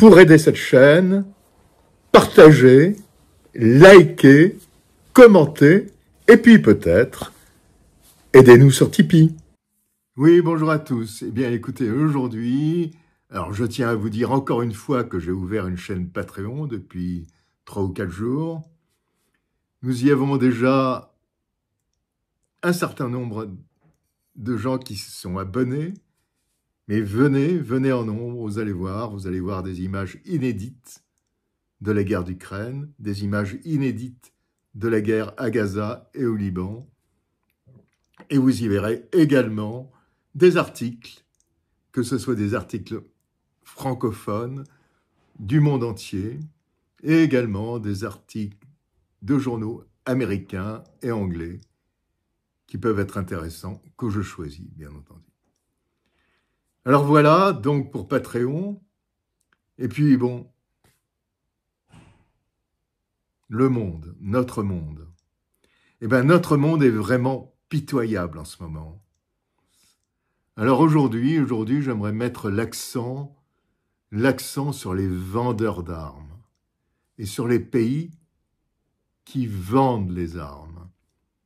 pour aider cette chaîne, partagez, likez, commentez, et puis peut-être, aidez-nous sur Tipeee. Oui, bonjour à tous. Eh bien, écoutez, aujourd'hui, alors je tiens à vous dire encore une fois que j'ai ouvert une chaîne Patreon depuis trois ou quatre jours. Nous y avons déjà un certain nombre de gens qui se sont abonnés. Mais venez, venez en nombre, vous allez voir, vous allez voir des images inédites de la guerre d'Ukraine, des images inédites de la guerre à Gaza et au Liban. Et vous y verrez également des articles, que ce soit des articles francophones du monde entier, et également des articles de journaux américains et anglais qui peuvent être intéressants, que je choisis, bien entendu. Alors voilà, donc pour Patreon. Et puis bon, le monde, notre monde. Eh bien, notre monde est vraiment pitoyable en ce moment. Alors aujourd'hui, aujourd'hui, j'aimerais mettre l'accent, l'accent sur les vendeurs d'armes et sur les pays qui vendent les armes.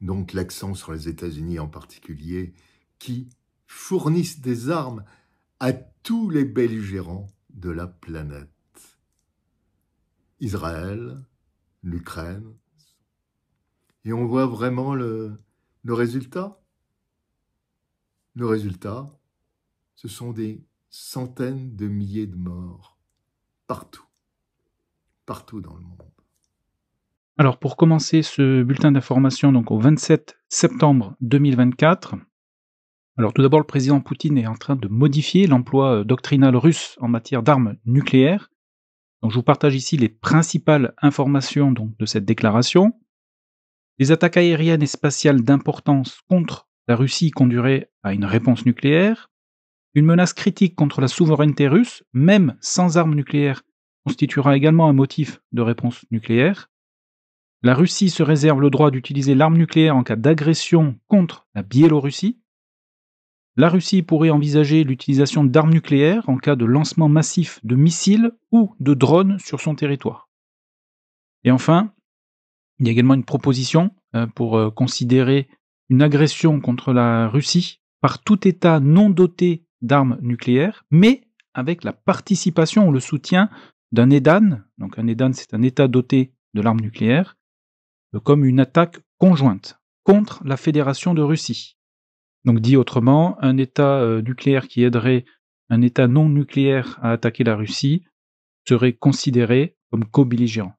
Donc l'accent sur les États-Unis en particulier, qui fournissent des armes à tous les belligérants de la planète. Israël, l'Ukraine. Et on voit vraiment le, résultat. Le résultat, ce sont des centaines de milliers de morts partout, partout dans le monde. Alors pour commencer ce bulletin d'information, donc au 27 septembre 2024, alors tout d'abord, le président Poutine est en train de modifier l'emploi euh, doctrinal russe en matière d'armes nucléaires. Donc je vous partage ici les principales informations donc, de cette déclaration. Les attaques aériennes et spatiales d'importance contre la Russie conduiraient à une réponse nucléaire. Une menace critique contre la souveraineté russe, même sans armes nucléaires, constituera également un motif de réponse nucléaire. La Russie se réserve le droit d'utiliser l'arme nucléaire en cas d'agression contre la Biélorussie. La Russie pourrait envisager l'utilisation d'armes nucléaires en cas de lancement massif de missiles ou de drones sur son territoire. Et enfin, il y a également une proposition euh, pour euh, considérer une agression contre la Russie par tout État non doté d'armes nucléaires, mais avec la participation ou le soutien d'un EDAN. Donc un EDAN, c'est un État doté de l'arme nucléaire, euh, comme une attaque conjointe contre la Fédération de Russie. Donc dit autrement, un État euh, nucléaire qui aiderait un État non nucléaire à attaquer la Russie serait considéré comme co-belligérant.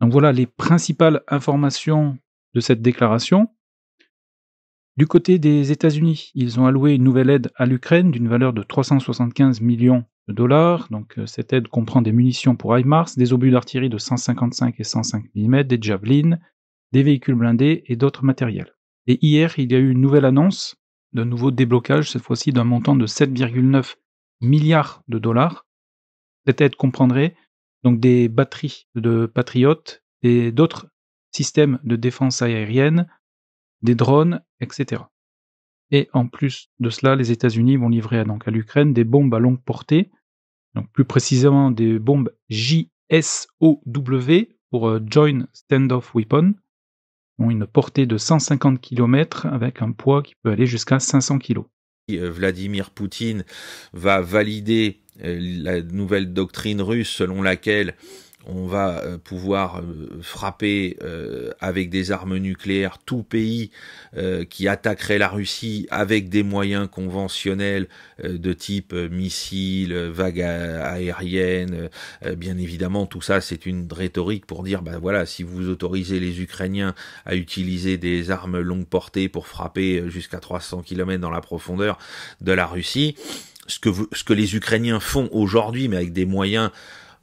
Donc voilà les principales informations de cette déclaration. Du côté des États-Unis, ils ont alloué une nouvelle aide à l'Ukraine d'une valeur de 375 millions de dollars. Donc euh, cette aide comprend des munitions pour HIMARS, des obus d'artillerie de 155 et 105 mm, des javelins, des véhicules blindés et d'autres matériels. Et hier, il y a eu une nouvelle annonce d'un nouveau déblocage, cette fois-ci d'un montant de 7,9 milliards de dollars. Cette aide comprendrait donc des batteries de patriotes et d'autres systèmes de défense aérienne, des drones, etc. Et en plus de cela, les États-Unis vont livrer donc à l'Ukraine des bombes à longue portée, donc plus précisément des bombes JSOW pour euh, Joint Standoff Weapon, ont une portée de 150 km avec un poids qui peut aller jusqu'à 500 kg. Euh, Vladimir Poutine va valider euh, la nouvelle doctrine russe selon laquelle on va euh, pouvoir euh, frapper euh, avec des armes nucléaires tout pays qui attaquerait la Russie avec des moyens conventionnels de type missiles, vagues aériennes. bien évidemment, tout ça, c'est une rhétorique pour dire, ben voilà, si vous autorisez les Ukrainiens à utiliser des armes longue portée pour frapper jusqu'à 300 km dans la profondeur de la Russie, ce que, ce que les Ukrainiens font aujourd'hui, mais avec des moyens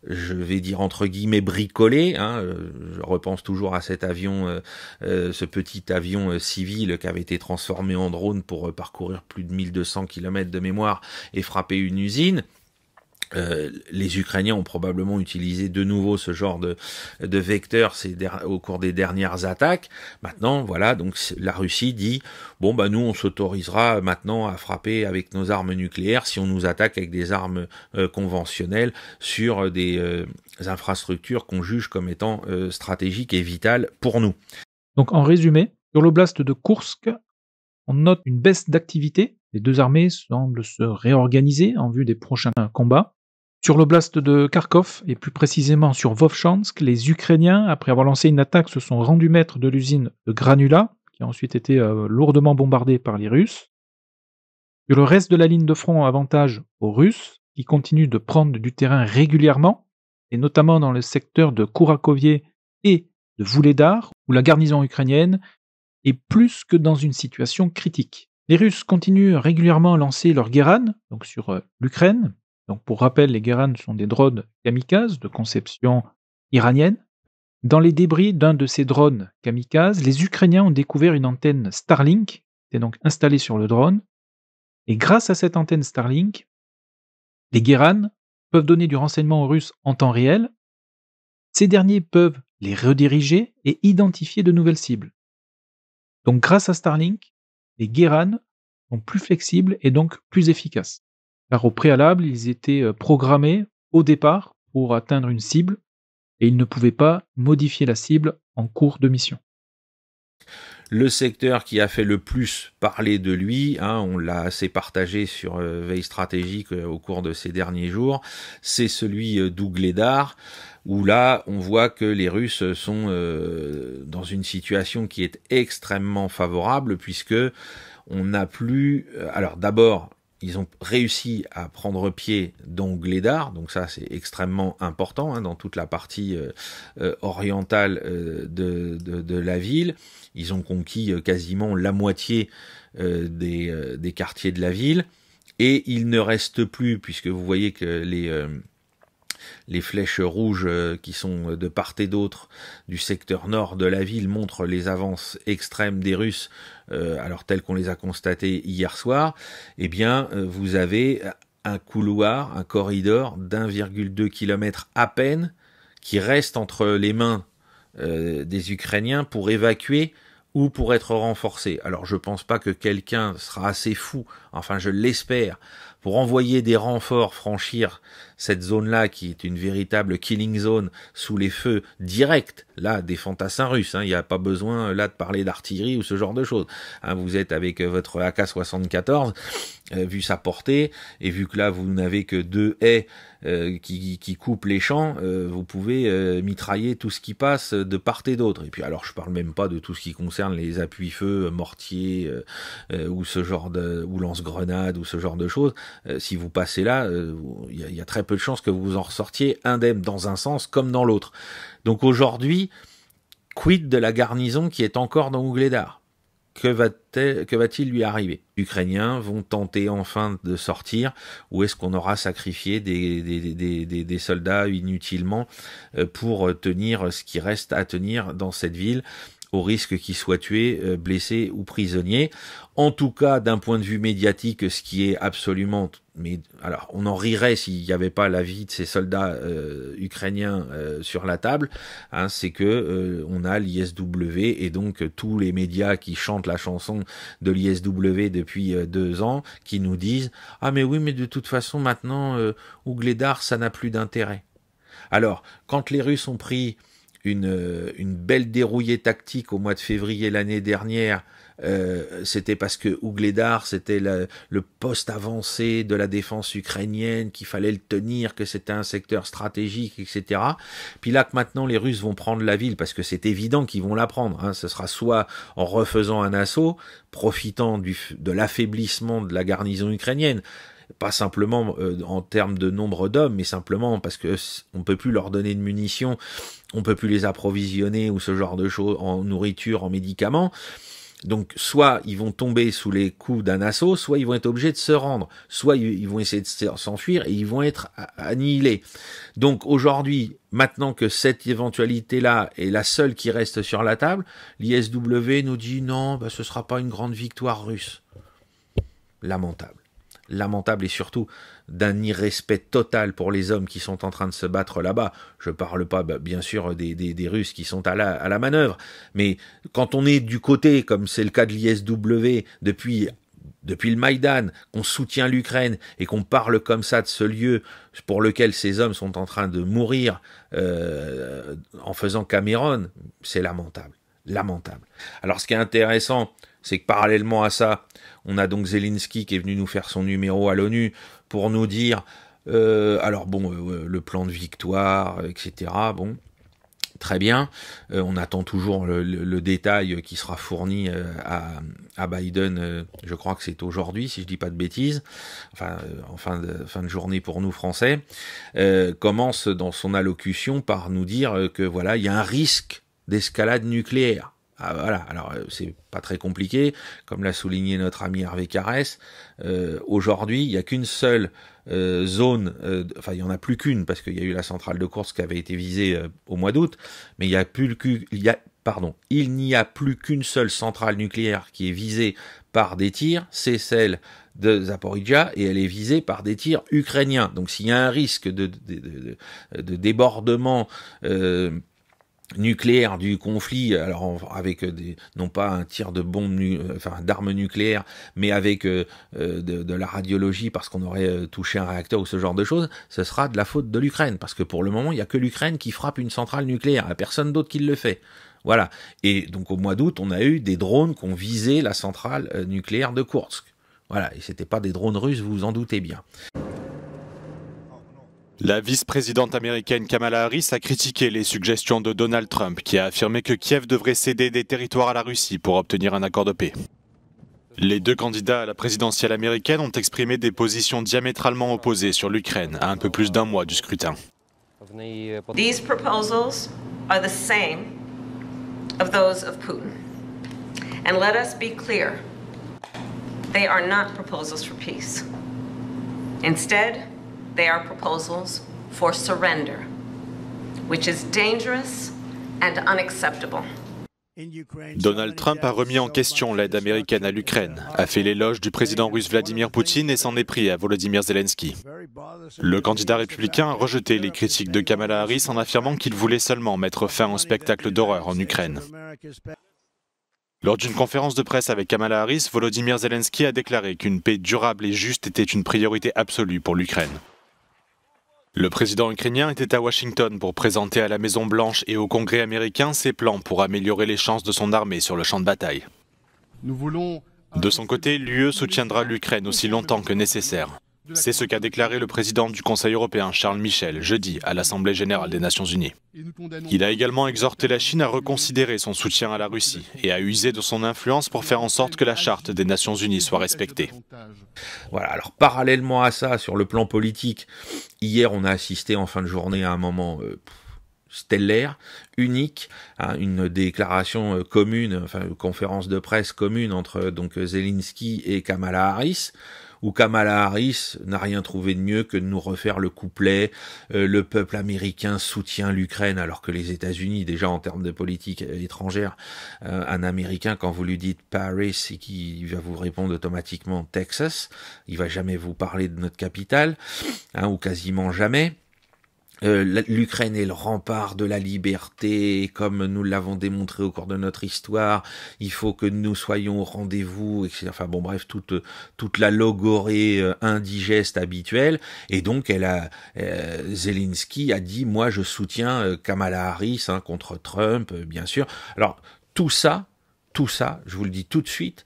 je vais dire entre guillemets bricolé. Hein. Euh, je repense toujours à cet avion, euh, euh, ce petit avion civil qui avait été transformé en drone pour parcourir plus de 1200 km de mémoire et frapper une usine. Euh, les Ukrainiens ont probablement utilisé de nouveau ce genre de, de vecteur au cours des dernières attaques. Maintenant, voilà, donc la Russie dit bon bah nous on s'autorisera maintenant à frapper avec nos armes nucléaires si on nous attaque avec des armes euh, conventionnelles sur euh, des infrastructures qu'on juge comme étant stratégiques et vitales pour nous. Donc en résumé, sur l'oblast de Kursk, on note une baisse d'activité. Les deux armées semblent se réorganiser en vue des prochains combats. Sur l'oblast de Kharkov, et plus précisément sur Vovchansk, les Ukrainiens, après avoir lancé une attaque, se sont rendus maîtres de l'usine de Granula, qui a ensuite été euh, lourdement bombardée par les Russes. Sur le reste de la ligne de front, avantage aux Russes, qui continuent de prendre du terrain régulièrement, et notamment dans le secteur de Kourakovier et de Vouledar, où la garnison ukrainienne est plus que dans une situation critique. Les Russes continuent régulièrement à lancer leur Guéran, donc sur euh, l'Ukraine, donc, pour rappel, les Guéran sont des drones kamikazes de conception iranienne. Dans les débris d'un de ces drones kamikazes, les Ukrainiens ont découvert une antenne Starlink, qui est donc installée sur le drone. Et grâce à cette antenne Starlink, les Guéran peuvent donner du renseignement aux Russes en temps réel. Ces derniers peuvent les rediriger et identifier de nouvelles cibles. Donc grâce à Starlink, les Guéran sont plus flexibles et donc plus efficaces car au préalable, ils étaient euh, programmés au départ pour atteindre une cible, et ils ne pouvaient pas modifier la cible en cours de mission. Le secteur qui a fait le plus parler de lui, hein, on l'a assez partagé sur euh, Veille Stratégique euh, au cours de ces derniers jours, c'est celui d'Ougledar, où là on voit que les Russes sont dans une situation qui est extrêmement favorable, puisque on n'a plus... Alors d'abord, ils ont réussi à prendre pied dans Glédard, donc ça c'est extrêmement important hein, dans toute la partie euh, euh, orientale euh, de, la ville. Ils ont conquis quasiment la moitié des, quartiers de la ville et il ne reste plus, puisque vous voyez que les les flèches rouges euh, qui sont euh, de part et d'autre du secteur nord de la ville montrent les avances extrêmes des Russes, euh, alors telles qu'on les a constatées hier soir. Eh bien, vous avez un couloir, un corridor d'1,2 km à peine qui reste entre les mains des Ukrainiens pour évacuer ou pour être renforcé. Alors je pense pas que quelqu'un sera assez fou, enfin je l'espère, pour envoyer des renforts franchir cette zone-là qui est une véritable killing zone sous les feux directs, là, des fantassins russes. Hein. Il n'y a pas besoin euh, là de parler d'artillerie ou ce genre de choses. Hein, vous êtes avec euh, votre AK-74, euh, vu sa portée, et vu que là, vous n'avez que deux haies qui, qui, coupent les champs, vous pouvez mitrailler tout ce qui passe de part et d'autre. Et puis alors, je parle même pas de tout ce qui concerne les appuis-feux, mortiers, ou ce genre de... ou lance-grenades, ou ce genre de choses. si vous passez là, il y, y, a très peu de chance que vous en ressortiez indemne dans un sens comme dans l'autre. Donc aujourd'hui, quid de la garnison qui est encore dans Ougledar que va-t-il lui arriver Les Ukrainiens vont tenter enfin de sortir ou est-ce qu'on aura sacrifié des, des, soldats inutilement euh, pour tenir ce qui reste à tenir dans cette ville au risque qu'ils soient tués, euh, blessés ou prisonniers. En tout cas, d'un point de vue médiatique, ce qui est absolument mais alors on en rirait s'il n'y avait pas la vie de ces soldats euh, ukrainiens euh, sur la table, hein, c'est que euh, on a l'ISW et donc tous les médias qui chantent la chanson de l'ISW depuis deux ans, qui nous disent ah mais oui mais de toute façon maintenant Ougledar ça n'a plus d'intérêt. Alors quand les Russes ont pris une belle dérouillée tactique au mois de février l'année dernière euh, c'était parce que Ougledar, c'était le poste avancé de la défense ukrainienne, qu'il fallait le tenir, que c'était un secteur stratégique, etc. Puis là que maintenant les Russes vont prendre la ville, parce que c'est évident qu'ils vont la prendre, hein. ce sera soit en refaisant un assaut, profitant de l'affaiblissement de la garnison ukrainienne, pas simplement euh, en termes de nombre d'hommes, mais simplement parce que on peut plus leur donner de munitions, on peut plus les approvisionner ou ce genre de choses en nourriture, en médicaments. Donc, soit ils vont tomber sous les coups d'un assaut, soit ils vont être obligés de se rendre, soit ils vont essayer de s'enfuir et ils vont être annihilés. Donc, aujourd'hui, maintenant que cette éventualité-là est la seule qui reste sur la table, l'ISW nous dit non, bah, ce ne sera pas une grande victoire russe. Lamentable. Lamentable et surtout, d'un irrespect total pour les hommes qui sont en train de se battre là-bas. Je ne parle pas, bah, bien sûr, des, Russes qui sont à la, manœuvre, mais quand on est du côté, comme c'est le cas de l'ISW, depuis depuis le Maïdan, qu'on soutient l'Ukraine et qu'on parle comme ça de ce lieu pour lequel ces hommes sont en train de mourir euh, en faisant Cameron, c'est lamentable. Lamentable. Alors ce qui est intéressant, c'est que parallèlement à ça, on a donc Zelensky qui est venu nous faire son numéro à l'ONU pour nous dire, euh, alors bon, euh, le plan de victoire, etc. Bon, très bien. Euh, on attend toujours le, détail qui sera fourni à, à, Biden. je crois que c'est aujourd'hui, si je dis pas de bêtises. Enfin, en fin de, fin de journée pour nous Français. commence dans son allocution par nous dire que voilà, il y a un risque d'escalade nucléaire. Ah, voilà, alors euh, c'est pas très compliqué, comme l'a souligné notre ami Hervé Carès, euh, aujourd'hui il n'y a qu'une seule euh, zone, enfin il y en a plus qu'une, parce qu'il y a eu la centrale de course qui avait été visée au mois d'août, mais il n'y a plus il y qu'une seule centrale nucléaire qui est visée par des tirs, c'est celle de Zaporizhia et elle est visée par des tirs ukrainiens. Donc s'il y a un risque de, de, de débordement nucléaire du conflit, alors avec euh, des, non pas un tir de bombe, euh, enfin d'armes nucléaires, mais avec euh, de, la radiologie parce qu'on aurait touché un réacteur ou ce genre de choses, ce sera de la faute de l'Ukraine parce que pour le moment il n'y a que l'Ukraine qui frappe une centrale nucléaire, il personne d'autre qui le fait. Voilà. Et donc au mois d'août, on a eu des drones qui ont visé la centrale nucléaire de Kursk. Voilà. Et c'était pas des drones russes, vous vous en doutez bien. La vice-présidente américaine Kamala Harris a critiqué les suggestions de Donald Trump, qui a affirmé que Kiev devrait céder des territoires à la Russie pour obtenir un accord de paix. Les deux candidats à la présidentielle américaine ont exprimé des positions diamétralement opposées sur l'Ukraine à un peu plus d'un mois du scrutin. These proposals are the same those of Putin. And let us be clear, they are not proposals for peace. Instead, they are proposals for surrender, which is dangerous and unacceptable. Donald Trump a remis en question l'aide américaine à l'Ukraine, a fait l'éloge du président russe Vladimir Poutine et s'en est pris à Volodymyr Zelensky. Le candidat républicain a rejeté les critiques de Kamala Harris en affirmant qu'il voulait seulement mettre fin au spectacle d'horreur en Ukraine. Lors d'une conférence de presse avec Kamala Harris, Volodymyr Zelensky a déclaré qu'une paix durable et juste était une priorité absolue pour l'Ukraine. Le président ukrainien était à Washington pour présenter à la Maison-Blanche et au Congrès américain ses plans pour améliorer les chances de son armée sur le champ de bataille. De son côté, l'UE soutiendra l'Ukraine aussi longtemps que nécessaire. C'est ce qu'a déclaré le président du Conseil européen, Charles Michel, jeudi, à l'Assemblée générale des Nations unies. Il a également exhorté la Chine à reconsidérer son soutien à la Russie et à user de son influence pour faire en sorte que la charte des Nations unies soit respectée. Voilà, alors parallèlement à ça, sur le plan politique, hier on a assisté en fin de journée à un moment... Euh, stellaire, unique, à hein, une déclaration euh, commune, enfin une conférence de presse commune entre donc Zelensky et Kamala Harris, ou Kamala Harris n'a rien trouvé de mieux que de nous refaire le couplet euh, le peuple américain soutient l'Ukraine alors que les États-Unis déjà en termes de politique étrangère euh, un Américain quand vous lui dites Paris il qui va vous répondre automatiquement Texas il va jamais vous parler de notre capitale hein, ou quasiment jamais euh, l'Ukraine est le rempart de la liberté, comme nous l'avons démontré au cours de notre histoire, il faut que nous soyons au rendez-vous, Enfin bon, bref, toute toute la logorée euh, indigeste habituelle. Et donc, elle a euh, Zelensky a dit, moi, je soutiens Kamala Harris hein, contre Trump, bien sûr. Alors tout ça, tout ça, je vous le dis tout de suite,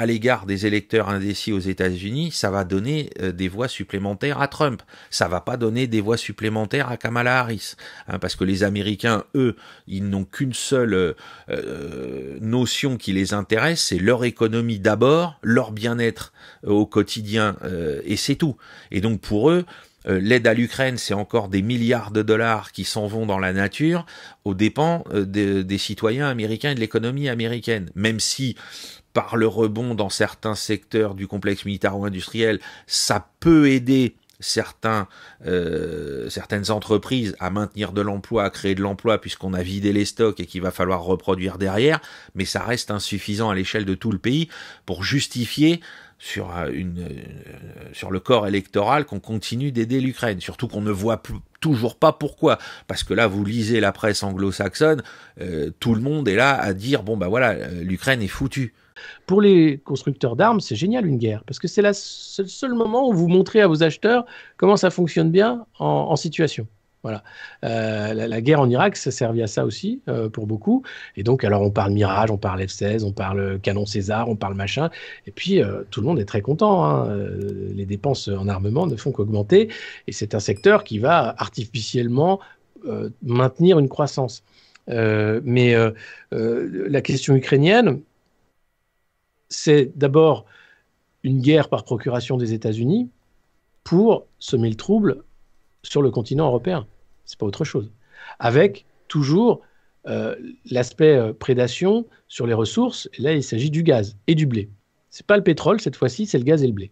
à l'égard des électeurs indécis aux États-Unis, ça va donner euh, des voix supplémentaires à Trump. Ça va pas donner des voix supplémentaires à Kamala Harris, hein, parce que les Américains, eux, ils n'ont qu'une seule euh, euh, notion qui les intéresse, c'est leur économie d'abord, leur bien-être au quotidien, et c'est tout. Et donc pour eux, euh, l'aide à l'Ukraine, c'est encore des milliards de dollars qui s'en vont dans la nature aux dépens euh, des citoyens américains et de l'économie américaine. Même si par le rebond dans certains secteurs du complexe militaro-industriel, ça peut aider euh, certaines entreprises à maintenir de l'emploi, à créer de l'emploi, puisqu'on a vidé les stocks et qu'il va falloir reproduire derrière, mais ça reste insuffisant à l'échelle de tout le pays pour justifier euh, euh, sur, le corps électoral qu'on continue d'aider l'Ukraine. Surtout qu'on ne voit toujours pas pourquoi. Parce que là, vous lisez la presse anglo-saxonne, euh, tout le monde est là à dire, bon ben voilà, l'Ukraine est foutue. Pour les constructeurs d'armes, c'est génial une guerre, parce que c'est le seul moment où vous montrez à vos acheteurs comment ça fonctionne bien en situation. Voilà. Euh, la, guerre en Irak, ça servit à ça aussi, euh, pour beaucoup. Et donc, alors, on parle Mirage, on parle F-16, on parle Canon César, on parle machin. Et puis, euh, tout le monde est très content. Hein. les dépenses en armement ne font qu'augmenter. Et c'est un secteur qui va artificiellement maintenir une croissance. mais la question ukrainienne, c'est d'abord une guerre par procuration des États-Unis pour semer le trouble sur le continent européen. C'est pas autre chose. Avec toujours euh, l'aspect euh, prédation sur les ressources. là, il s'agit du gaz et du blé. C'est pas le pétrole cette fois-ci, c'est le gaz et le blé.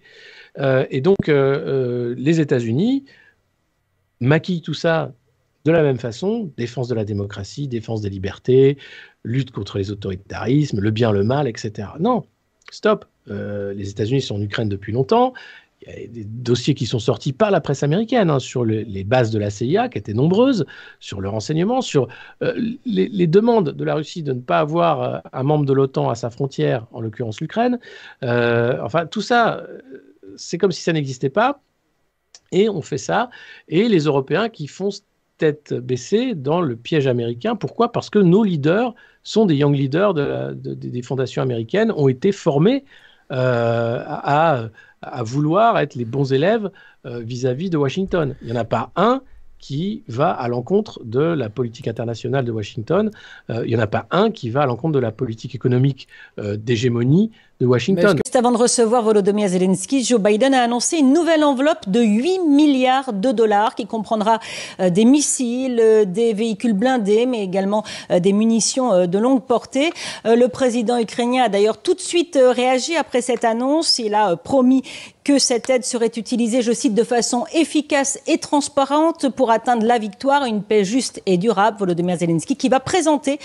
Euh, et donc, les États-Unis maquillent tout ça de la même façon défense de la démocratie, défense des libertés, lutte contre les autoritarismes, le bien, le mal, etc. Non, stop. les États-Unis sont en Ukraine depuis longtemps il y a des dossiers qui sont sortis par la presse américaine hein, sur les bases de la CIA, qui étaient nombreuses, sur le renseignement, sur euh, les, demandes de la Russie de ne pas avoir euh, un membre de l'OTAN à sa frontière, en l'occurrence l'Ukraine. Euh, enfin, tout ça, c'est comme si ça n'existait pas. Et on fait ça. Et les Européens qui font tête baissée dans le piège américain. Pourquoi Parce que nos leaders sont des young leaders des fondations américaines, ont été formés euh, à, vouloir être les bons élèves euh, vis-à-vis de Washington. Il n'y en a pas un qui va à l'encontre de la politique internationale de Washington. Euh, il n'y en a pas un qui va à l'encontre de la politique économique d'hégémonie de Washington. Juste avant de recevoir Volodymyr Zelensky, Joe Biden a annoncé une nouvelle enveloppe de 8 milliards de dollars qui comprendra euh, des missiles, euh, des véhicules blindés, mais également euh, des munitions de longue portée. Le président ukrainien a d'ailleurs tout de suite réagi après cette annonce. Il a promis que cette aide serait utilisée, je cite, de façon efficace et transparente pour atteindre la victoire, une paix juste et durable. Volodymyr Zelensky qui va présenter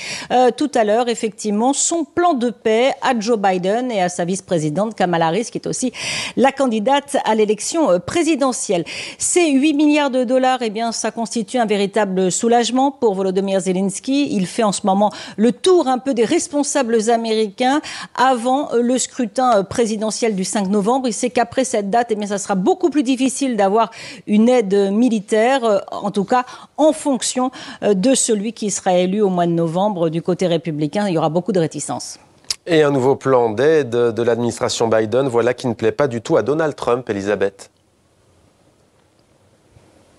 tout à l'heure effectivement son plan de paix à Joe Biden et à sa vice-présidente Kamala Harris, qui est aussi la candidate à l'élection euh, présidentielle. Ces 8 milliards de dollars, eh bien, ça constitue un véritable soulagement pour Volodymyr Zelensky. Il fait en ce moment le tour un peu des responsables américains avant euh, le scrutin euh, présidentiel du 5 novembre. Il sait qu'après cette date, eh bien, ça sera beaucoup plus difficile d'avoir une aide militaire, en tout cas en fonction de celui qui sera élu au mois de novembre du côté républicain. Il y aura beaucoup de réticences. Et un nouveau plan d'aide de l'administration Biden, voilà qui ne plaît pas du tout à Donald Trump, Elisabeth.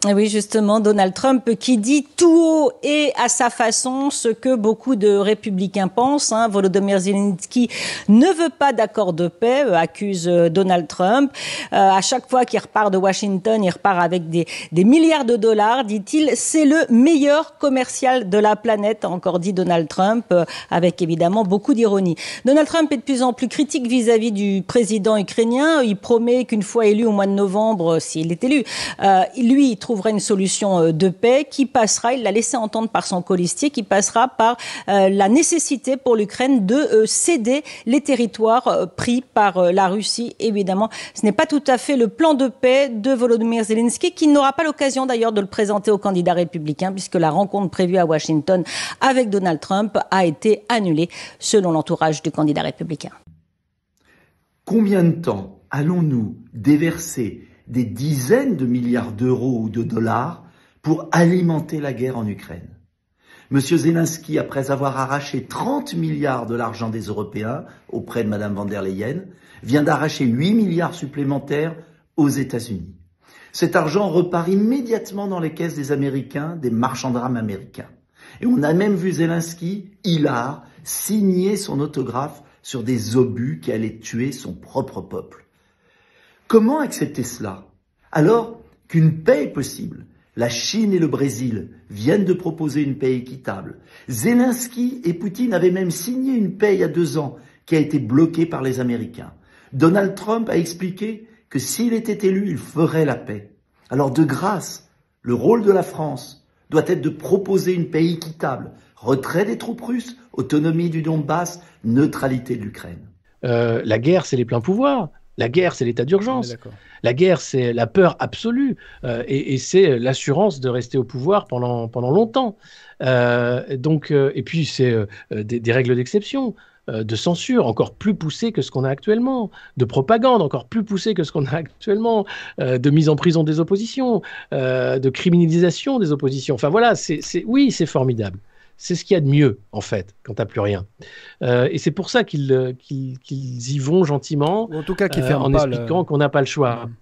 Eh oui, justement, Donald Trump qui dit tout haut et à sa façon ce que beaucoup de républicains pensent. Hein. Volodymyr Zelensky ne veut pas d'accord de paix, euh, accuse euh, Donald Trump. Euh, à chaque fois qu'il repart de Washington, il repart avec des, milliards de dollars, dit-il. C'est le meilleur commercial de la planète, a encore dit Donald Trump, avec évidemment beaucoup d'ironie. Donald Trump est de plus en plus critique vis-à-vis du président ukrainien. Il promet qu'une fois élu au mois de novembre, s'il est élu, lui, il trouve trouvera une solution euh, de paix qui passera, il l'a laissé entendre par son colistier, qui passera par euh, la nécessité pour l'Ukraine de euh, céder les territoires pris par la Russie. Évidemment, ce n'est pas tout à fait le plan de paix de Volodymyr Zelensky, qui n'aura pas l'occasion d'ailleurs de le présenter au candidat républicain puisque la rencontre prévue à Washington avec Donald Trump a été annulée, selon l'entourage du candidat républicain. Combien de temps allons-nous déverser des dizaines de milliards d'euros ou de dollars pour alimenter la guerre en Ukraine. Monsieur Zelensky, après avoir arraché 30 milliards de l'argent des Européens auprès de Mme van der Leyen, vient d'arracher 8 milliards supplémentaires aux États-Unis. Cet argent repart immédiatement dans les caisses des Américains, des marchands de américains. Et on a même vu Zelensky, hilar, signer son autographe sur des obus qui allaient tuer son propre peuple. Comment accepter cela Alors qu'une paix est possible, la Chine et le Brésil viennent de proposer une paix équitable. Zelensky et Poutine avaient même signé une paix il y a deux ans qui a été bloquée par les Américains. Donald Trump a expliqué que s'il était élu, il ferait la paix. Alors de grâce, le rôle de la France doit être de proposer une paix équitable, retrait des troupes russes, autonomie du Donbass, neutralité de l'Ukraine. Euh, la guerre, c'est les pleins pouvoirs. La guerre, c'est l'état d'urgence. la guerre, c'est la peur absolue euh, et, c'est l'assurance de rester au pouvoir pendant, pendant longtemps. Euh, donc, euh, et puis, c'est des, règles d'exception de censure encore plus poussée que ce qu'on a actuellement, de propagande encore plus poussée que ce qu'on a actuellement, de mise en prison des oppositions, de criminalisation des oppositions. Enfin voilà, c'est oui, c'est formidable c'est ce qu'il y a de mieux, en fait, quand t'as plus rien. Euh, et c'est pour ça qu'ils euh, y vont gentiment, en, tout cas, euh, en expliquant qu'on n'a pas le choix. Mm.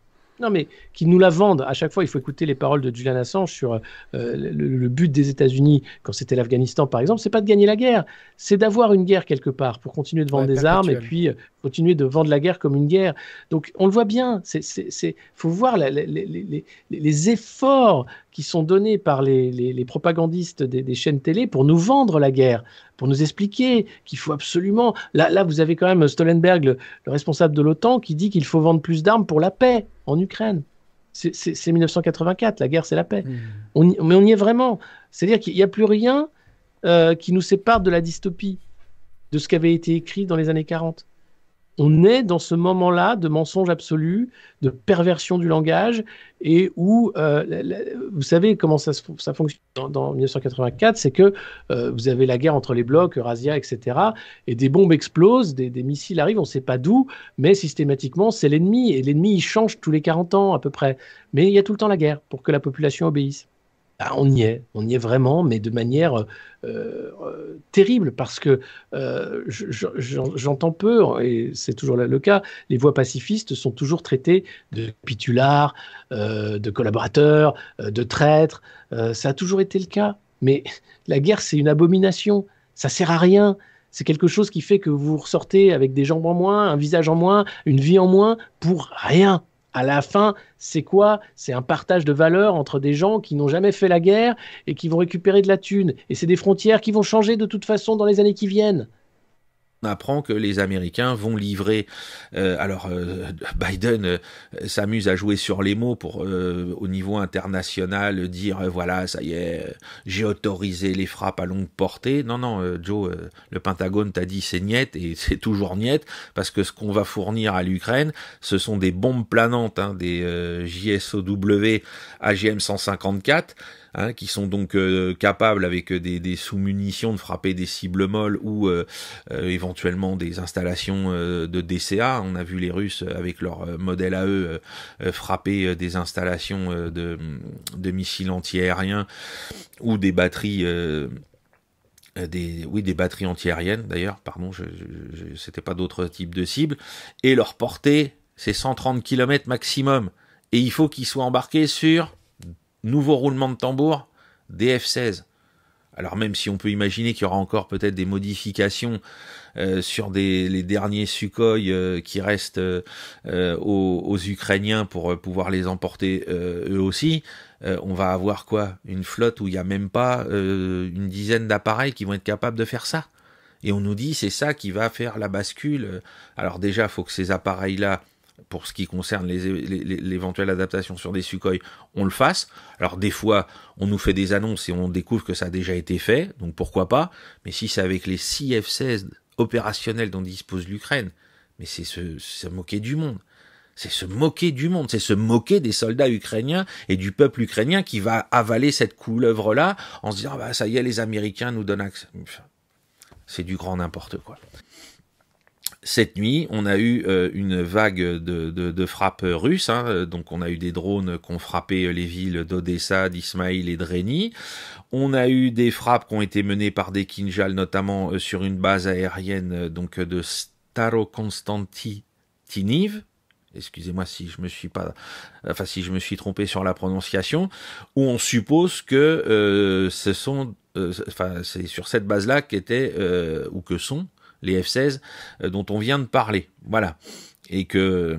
Non, mais qu'ils nous la vendent. À chaque fois, il faut écouter les paroles de Julian Assange sur le, but des États-Unis quand c'était l'Afghanistan, par exemple. C'est pas de gagner la guerre, c'est d'avoir une guerre quelque part pour continuer de vendre des armes et puis continuer de vendre la guerre comme une guerre. Donc on le voit bien, il faut voir les, efforts qui sont donnés par les, propagandistes des, chaînes télé pour nous vendre la guerre, pour nous expliquer qu'il faut absolument... Là, là, vous avez quand même Stoltenberg, le, responsable de l'OTAN, qui dit qu'il faut vendre plus d'armes pour la paix en Ukraine. C'est 1984, la guerre c'est la paix. Mmh. On mais on y est vraiment. C'est-à-dire qu'il n'y a plus rien euh, qui nous sépare de la dystopie, de ce qui avait été écrit dans les années 40 on est dans ce moment-là de mensonge absolu, de perversion du langage, et où, euh, vous savez comment ça, fonctionne dans, 1984, c'est que euh, vous avez la guerre entre les blocs, Eurasia, etc., et des bombes explosent, des, des missiles arrivent, on ne sait pas d'où, mais systématiquement, c'est l'ennemi, et l'ennemi, il change tous les 40 ans à peu près. Mais il y a tout le temps la guerre pour que la population obéisse. Bah, on y est, on y est vraiment, mais de manière euh, euh, terrible, parce que euh, j'entends peu, et c'est toujours le cas, les voix pacifistes sont toujours traitées de pitulards, de collaborateurs, de traîtres. ça a toujours été le cas. Mais la guerre, c'est une abomination. Ça sert à rien. C'est quelque chose qui fait que vous ressortez avec des jambes en moins, un visage en moins, une vie en moins, pour rien à la fin, c'est quoi C'est un partage de valeurs entre des gens qui n'ont jamais fait la guerre et qui vont récupérer de la thune. Et c'est des frontières qui vont changer de toute façon dans les années qui viennent. On apprend que les Américains vont livrer. Euh, alors euh, Biden euh, s'amuse à jouer sur les mots pour, au niveau international, dire voilà, ça y est, j'ai autorisé les frappes à longue portée. Non, non, Joe, le Pentagone t'a dit c'est niette et c'est toujours niette parce que ce qu'on va fournir à l'Ukraine, ce sont des bombes planantes, hein, des JSOW AGM 154 Hein, qui sont donc euh, capables avec euh, des, sous-munitions de frapper des cibles molles ou euh, éventuellement des installations de DCA. On a vu les Russes avec leur modèle AE, frapper des installations de, de missiles antiaériens ou des batteries des, oui, des batteries antiaériennes d'ailleurs, pardon, je, je, c'était pas d'autres types de cibles, et leur portée, c'est 130 km maximum. Et il faut qu'ils soient embarqués sur nouveau roulement de tambour, DF16. Alors même si on peut imaginer qu'il y aura encore peut-être des modifications euh, sur des, les derniers Sukhoi euh, qui restent euh, aux, Ukrainiens pour pouvoir les emporter eux aussi, on va avoir quoi Une flotte où il n'y a même pas une dizaine d'appareils qui vont être capables de faire ça. Et on nous dit c'est ça qui va faire la bascule. Alors déjà, faut que ces appareils-là pour ce qui concerne l'éventuelle adaptation sur des Sukhoi, on le fasse. Alors des fois, on nous fait des annonces et on découvre que ça a déjà été fait, donc pourquoi pas. Mais si c'est avec les 6 F-16 opérationnels dont dispose l'Ukraine, mais c'est se, moquer du monde. C'est se moquer du monde, c'est se moquer des soldats ukrainiens et du peuple ukrainien qui va avaler cette couleuvre-là en se disant ah bah ça y est, les Américains nous donnent accès. C'est du grand n'importe quoi cette nuit, on a eu euh, une vague de, frappes russes. Hein. donc, on a eu des drones qui ont frappé les villes d'Odessa, d'Ismaïl et de Reni. On a eu des frappes qui ont été menées par des Kinjal, notamment euh, sur une base aérienne euh, donc de Starokonstantiniv. Excusez-moi si je me suis pas, enfin si je me suis trompé sur la prononciation, où on suppose que ce sont, enfin c'est sur cette base-là qu'étaient ou que sont les F-16, euh, dont on vient de parler. Voilà. Et que euh,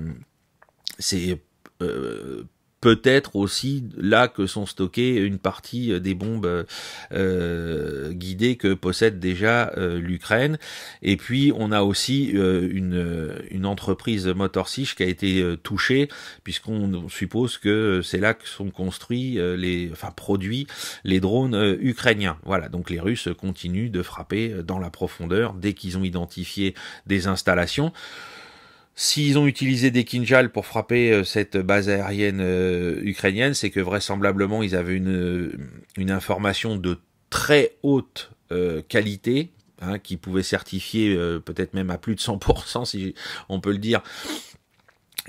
c'est euh, peut-être aussi là que sont stockées une partie euh, des bombes euh, euh, guidées que possède déjà l'Ukraine. Et puis on a aussi une, une entreprise Motorsich qui a été touchée, puisqu'on suppose que c'est là que sont construits les, enfin produits les drones ukrainiens. Voilà, donc les Russes continuent de frapper dans la profondeur dès qu'ils ont identifié des installations. S'ils ont utilisé des Kinjal pour frapper euh, cette base aérienne euh, ukrainienne, c'est que vraisemblablement ils avaient une, euh, information de très haute qualité, hein, qui pouvait certifier peut-être même à plus de 100%, si on peut le dire,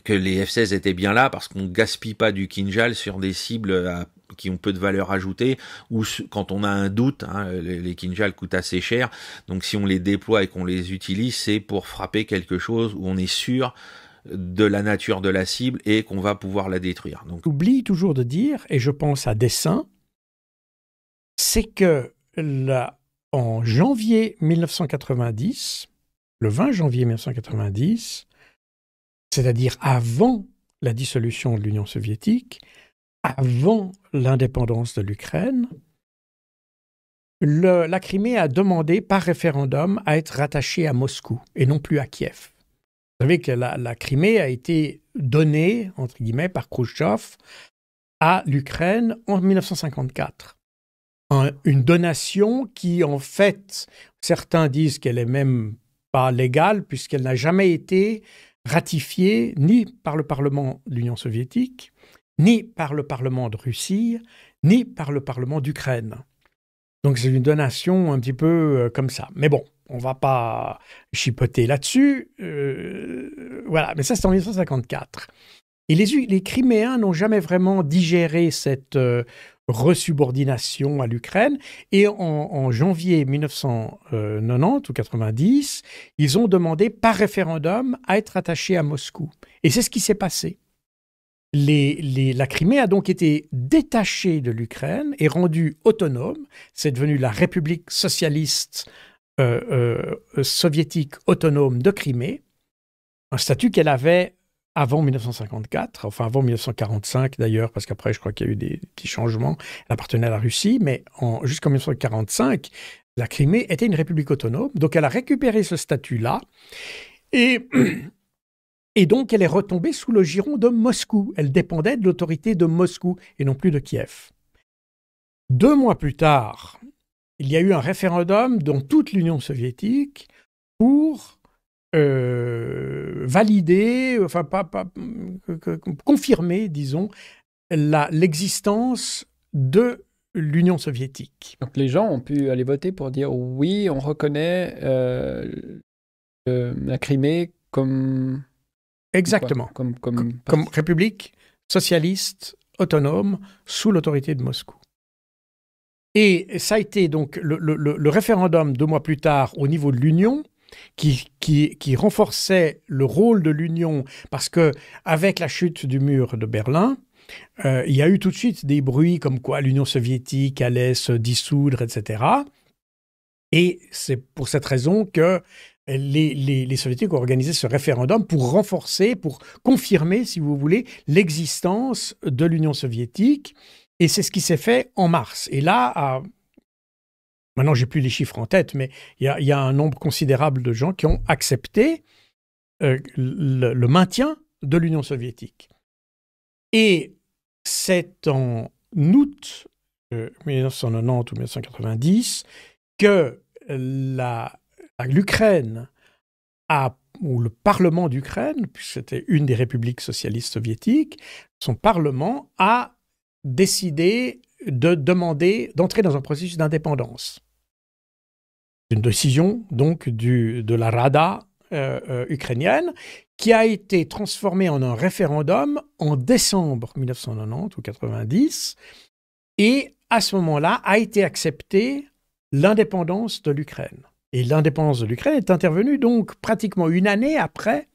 que les F-16 étaient bien là parce qu'on gaspille pas du Kinjal sur des cibles à qui ont peu de valeur ajoutée, ou quand on a un doute, hein, les, les coûtent assez cher, donc si on les déploie et qu'on les utilise, c'est pour frapper quelque chose où on est sûr de la nature de la cible et qu'on va pouvoir la détruire. Donc, oublie toujours de dire, et je pense à dessein, c'est que la, en janvier 1990, le 20 janvier 1990, c'est-à-dire avant la dissolution de l'Union soviétique, avant l'indépendance de l'Ukraine, la Crimée a demandé par référendum à être rattachée à Moscou et non plus à Kiev. Vous savez que la, Crimée a été donnée, entre guillemets, par Khrushchev à l'Ukraine en 1954. une donation qui, en fait, certains disent qu'elle n'est même pas légale puisqu'elle n'a jamais été ratifiée ni par le Parlement de l'Union soviétique, ni par le Parlement de Russie, ni par le Parlement d'Ukraine. Donc c'est une donation un petit peu euh, comme ça. Mais bon, on ne va pas chipoter là-dessus. Euh, voilà, mais ça c'est en 1954. Et les, les Criméens n'ont jamais vraiment digéré cette euh, resubordination à l'Ukraine. Et en, janvier 1990 ou 90, ils ont demandé par référendum à être attachés à Moscou. Et c'est ce qui s'est passé. Les, la Crimée a donc été détachée de l'Ukraine et rendue autonome. C'est devenu la République socialiste euh, euh, soviétique autonome de Crimée, un statut qu'elle avait avant 1954, enfin avant 1945 d'ailleurs, parce qu'après je crois qu'il y a eu des petits changements, elle appartenait à la Russie, mais jusqu'en 1945, la Crimée était une république autonome, donc elle a récupéré ce statut-là, et Et donc, elle est retombée sous le giron de Moscou. Elle dépendait de l'autorité de Moscou et non plus de Kiev. Deux mois plus tard, il y a eu un référendum dans toute l'Union soviétique pour euh, valider, enfin, pas, confirmer, disons, l'existence de l'Union soviétique. Donc les gens ont pu aller voter pour dire oui, on reconnaît euh, la Crimée comme Exactement. comme, comme, comme, république socialiste autonome sous l'autorité de Moscou. Et ça a été donc le, référendum deux mois plus tard au niveau de l'Union. Qui, qui, qui, renforçait le rôle de l'Union parce que avec la chute du mur de Berlin, euh, il y a eu tout de suite des bruits comme quoi l'Union soviétique allait se dissoudre, etc. Et c'est pour cette raison que les, soviétiques ont organisé ce référendum pour renforcer, pour confirmer, si vous voulez, l'existence de l'Union soviétique. Et c'est ce qui s'est fait en mars. Et là, à... maintenant, j'ai plus les chiffres en tête, mais il y, a un nombre considérable de gens qui ont accepté euh, le, maintien de l'Union soviétique. Et c'est en août 1990 ou 1990 que la, l'Ukraine ou le Parlement d'Ukraine, puisque c'était une des républiques socialistes soviétiques, son Parlement a décidé de demander d'entrer dans un processus d'indépendance. Une décision donc de la Rada euh, euh, ukrainienne qui a été transformée en un référendum en décembre 1990 ou 90 et à ce moment-là a été acceptée l'indépendance de l'Ukraine. Et l'indépendance de l'Ukraine est intervenue donc pratiquement une année après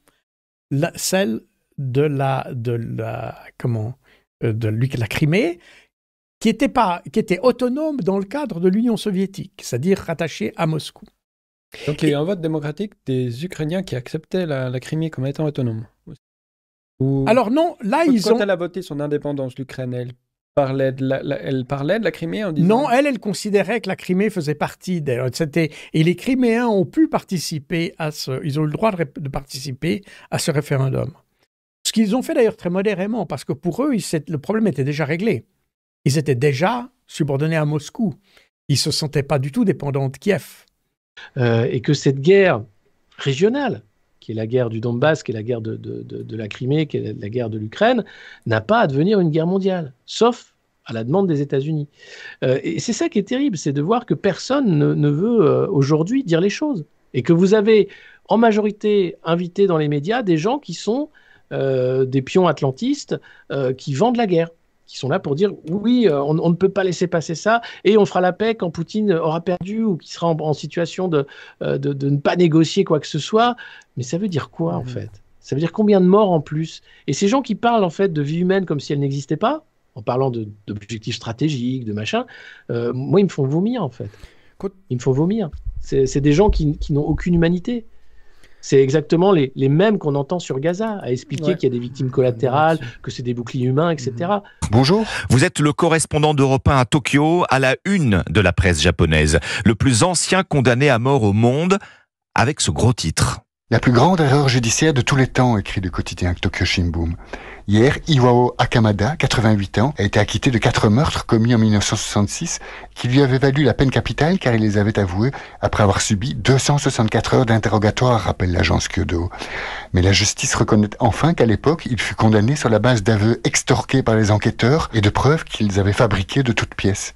celle de la, de la, comment, euh, de la Crimée, qui était, pas, qui était autonome dans le cadre de l'Union soviétique, c'est-à-dire rattachée à Moscou. Donc il y a eu un vote démocratique des Ukrainiens qui acceptaient la, Crimée comme étant autonome. Alors non, là ils ils quand elle a voté son indépendance, l'Ukraine, elle parlait de la Crimée Non, elle, elle considérait que la Crimée faisait partie d'elle. et les Criméens ont pu participer à ce... Ils ont eu le droit de, participer à ce référendum. Ce qu'ils ont fait d'ailleurs très modérément, parce que pour eux, le problème était déjà réglé. Ils étaient déjà subordonnés à Moscou. Ils ne se sentaient pas du tout dépendants de Kiev. Euh, et que cette guerre régionale qui est la guerre du Donbass, qui est la guerre de, la Crimée, qui est la guerre de l'Ukraine, n'a pas à devenir une guerre mondiale, sauf à la demande des États-Unis. Euh, et c'est ça qui est terrible, c'est de voir que personne ne, veut euh, aujourd'hui dire les choses. Et que vous avez en majorité invité dans les médias des gens qui sont euh, des pions atlantistes qui vendent la guerre qui sont là pour dire oui, euh, on, ne peut pas laisser passer ça et on fera la paix quand Poutine aura perdu ou qu'il sera en, situation euh, de, ne pas négocier quoi que ce soit. Mais ça veut dire quoi en mmh. fait Ça veut dire combien de morts en plus Et ces gens qui parlent en fait de vie humaine comme si elle n'existait pas, en parlant d'objectifs stratégiques, de machin, euh, moi ils me font vomir en fait. Ils me font vomir. C'est des gens qui, qui n'ont aucune humanité. C'est exactement les, les mêmes qu'on entend sur Gaza, à expliquer qu'il y a des victimes collatérales, que c'est des boucliers humains, etc. Mm-hmm. Bonjour. Vous êtes le correspondant d'Europe à Tokyo, à la une de la presse japonaise, le plus ancien condamné à mort au monde, avec ce gros titre. La plus grande erreur judiciaire de tous les temps, écrit le quotidien Tokyo Shimbun. Hier, Iwao Akamada, 88 ans, a été acquitté de quatre meurtres commis en 1966 qui lui avaient valu la peine capitale car il les avait avoués après avoir subi 264 heures d'interrogatoire, rappelle l'agence Kyodo. Mais la justice reconnaît enfin qu'à l'époque, il fut condamné sur la base d'aveux extorqués par les enquêteurs et de preuves qu'ils avaient fabriquées de toutes pièces.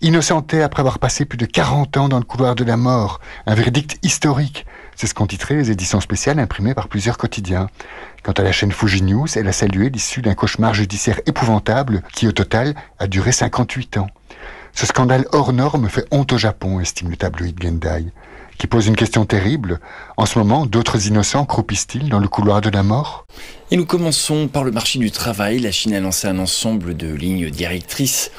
Innocenté après avoir passé plus de 40 ans dans le couloir de la mort, un verdict historique c'est ce qu'ont titré les éditions spéciales imprimées par plusieurs quotidiens. Quant à la chaîne Fuji News, elle a salué l'issue d'un cauchemar judiciaire épouvantable qui, au total, a duré 58 ans. Ce scandale hors norme fait honte au Japon, estime le tabloïd Gendai, qui pose une question terrible. En ce moment, d'autres innocents croupissent-ils dans le couloir de la mort Et nous commençons par le marché du travail. La Chine a lancé un ensemble de lignes directrices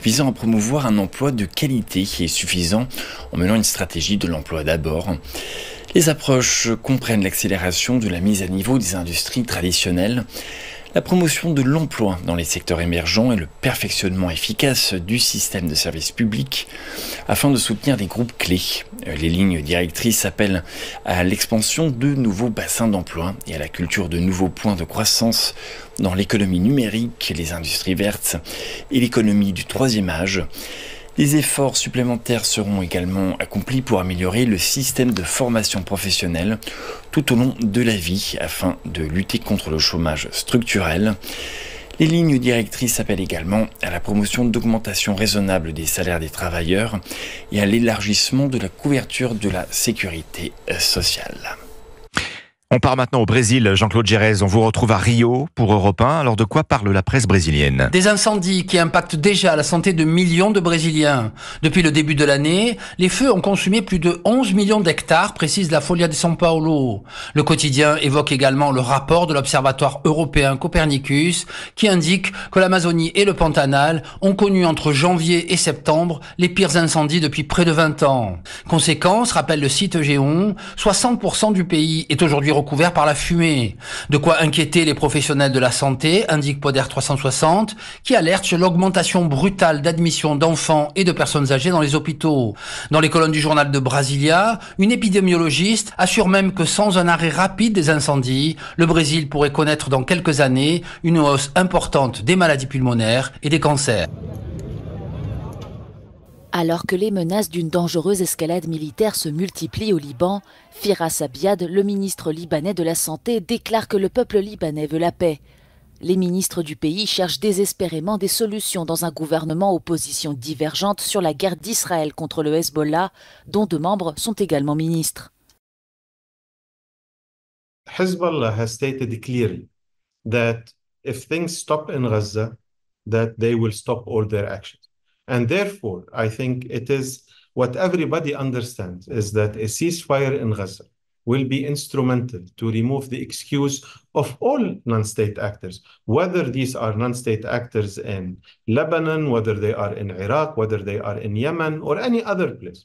visant à promouvoir un emploi de qualité qui est suffisant en menant une stratégie de l'emploi d'abord. Les approches comprennent l'accélération de la mise à niveau des industries traditionnelles, la promotion de l'emploi dans les secteurs émergents et le perfectionnement efficace du système de services publics afin de soutenir des groupes clés. Euh, les lignes directrices appellent à l'expansion de nouveaux bassins d'emploi et à la culture de nouveaux points de croissance dans l'économie numérique, les industries vertes et l'économie du troisième âge. Des efforts supplémentaires seront également accomplis pour améliorer le système de formation professionnelle tout au long de la vie afin de lutter contre le chômage structurel. Les lignes directrices appellent également à la promotion d'augmentation raisonnable des salaires des travailleurs et à l'élargissement de la couverture de la sécurité sociale. On part maintenant au Brésil. Jean-Claude Gérez, on vous retrouve à Rio pour Europe 1. Alors de quoi parle la presse brésilienne Des incendies qui impactent déjà la santé de millions de Brésiliens. Depuis le début de l'année, les feux ont consumé plus de 11 millions d'hectares, précise la Folia de São Paulo. Le quotidien évoque également le rapport de l'Observatoire européen Copernicus qui indique que l'Amazonie et le Pantanal ont connu entre janvier et septembre les pires incendies depuis près de 20 ans. Conséquence, rappelle le site Géon, 60% du pays est aujourd'hui couvert par la fumée. De quoi inquiéter les professionnels de la santé, indique Poder 360, qui alerte sur l'augmentation brutale d'admissions d'enfants et de personnes âgées dans les hôpitaux. Dans les colonnes du journal de Brasilia, une épidémiologiste assure même que sans un arrêt rapide des incendies, le Brésil pourrait connaître dans quelques années une hausse importante des maladies pulmonaires et des cancers. Alors que les menaces d'une dangereuse escalade militaire se multiplient au Liban, Firas Abiad, le ministre libanais de la Santé, déclare que le peuple libanais veut la paix. Les ministres du pays cherchent désespérément des solutions dans un gouvernement aux positions divergentes sur la guerre d'Israël contre le Hezbollah, dont deux membres sont également ministres. Hezbollah has stated clearly that if things stop in Gaza, that they will stop all their actions. And therefore, I think it is what everybody understands is that a ceasefire in Gaza will be instrumental to remove the excuse of all non state actors, whether these are non state actors in Lebanon, whether they are in Iraq, whether they are in Yemen, or any other place.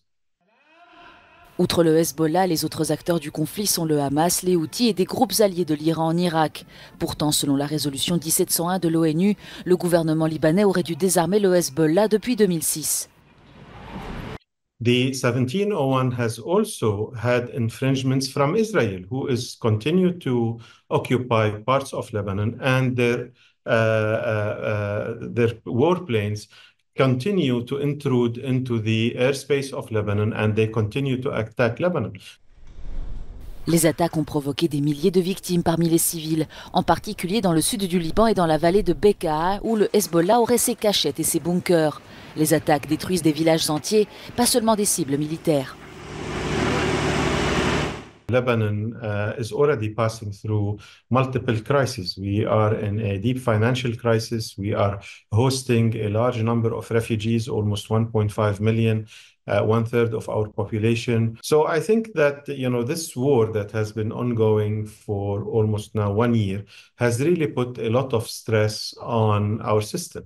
Outre le Hezbollah, les autres acteurs du conflit sont le Hamas, les Houthis et des groupes alliés de l'Iran en Irak. Pourtant, selon la résolution 1701 de l'ONU, le gouvernement libanais aurait dû désarmer le Hezbollah depuis 2006. The 1701 has also had infringements from Israel, who is continued to occupy parts of Lebanon and their uh, uh, uh, les attaques ont provoqué des milliers de victimes parmi les civils, en particulier dans le sud du Liban et dans la vallée de Bekaa, où le Hezbollah aurait ses cachettes et ses bunkers. Les attaques détruisent des villages entiers, pas seulement des cibles militaires. Lebanon uh, is already passing through multiple crises. We are in a deep financial crisis. We are hosting a large number of refugees, almost 1.5 million. Uh, one third of our population. So I think that you know this war that has been ongoing for almost now one year has really put a lot of stress on our system.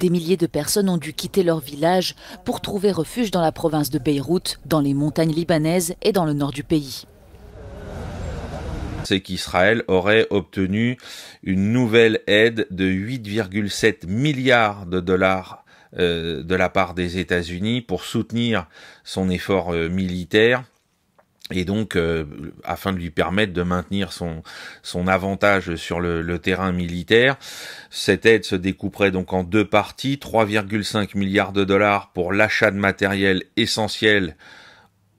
Des milliers de personnes ont dû quitter leur village pour trouver refuge dans la province de Beyrouth, dans les montagnes libanaises et dans le nord du pays. C'est qu'Israël aurait obtenu une nouvelle aide de 8,7 milliards de dollars euh, de la part des États-Unis pour soutenir son effort euh, militaire et donc, euh, afin de lui permettre de maintenir son, son avantage sur le, le terrain militaire, cette aide se découperait donc en deux parties, 3,5 milliards de dollars pour l'achat de matériel essentiel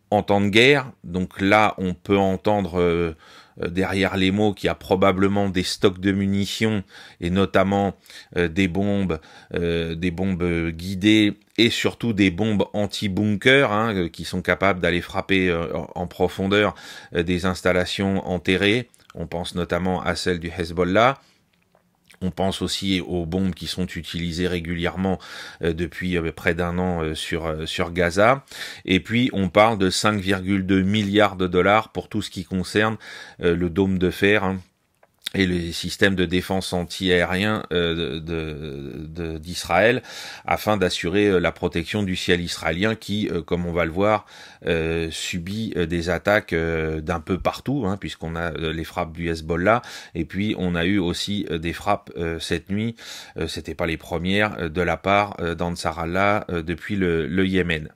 en temps de guerre. Donc là, on peut entendre... Euh, euh, derrière les mots qui a probablement des stocks de munitions et notamment euh, des bombes, euh, des bombes guidées et surtout des bombes anti-bunker hein, qui sont capables d'aller frapper en profondeur des installations enterrées. On pense notamment à celle du Hezbollah. On pense aussi aux bombes qui sont utilisées régulièrement euh, depuis euh, près d'un an euh, sur, sur Gaza. Et puis on parle de 5,2 milliards de dollars pour tout ce qui concerne le dôme de fer. Hein et les systèmes de défense anti-aérien euh, d'Israël afin d'assurer euh, la protection du ciel israélien qui, euh, comme on va le voir, subit des attaques d'un peu partout, hein, puisqu'on a les frappes du Hezbollah, et puis on a eu aussi des frappes cette nuit, c'était pas les premières, de la part d'Ansarallah depuis le Yémen.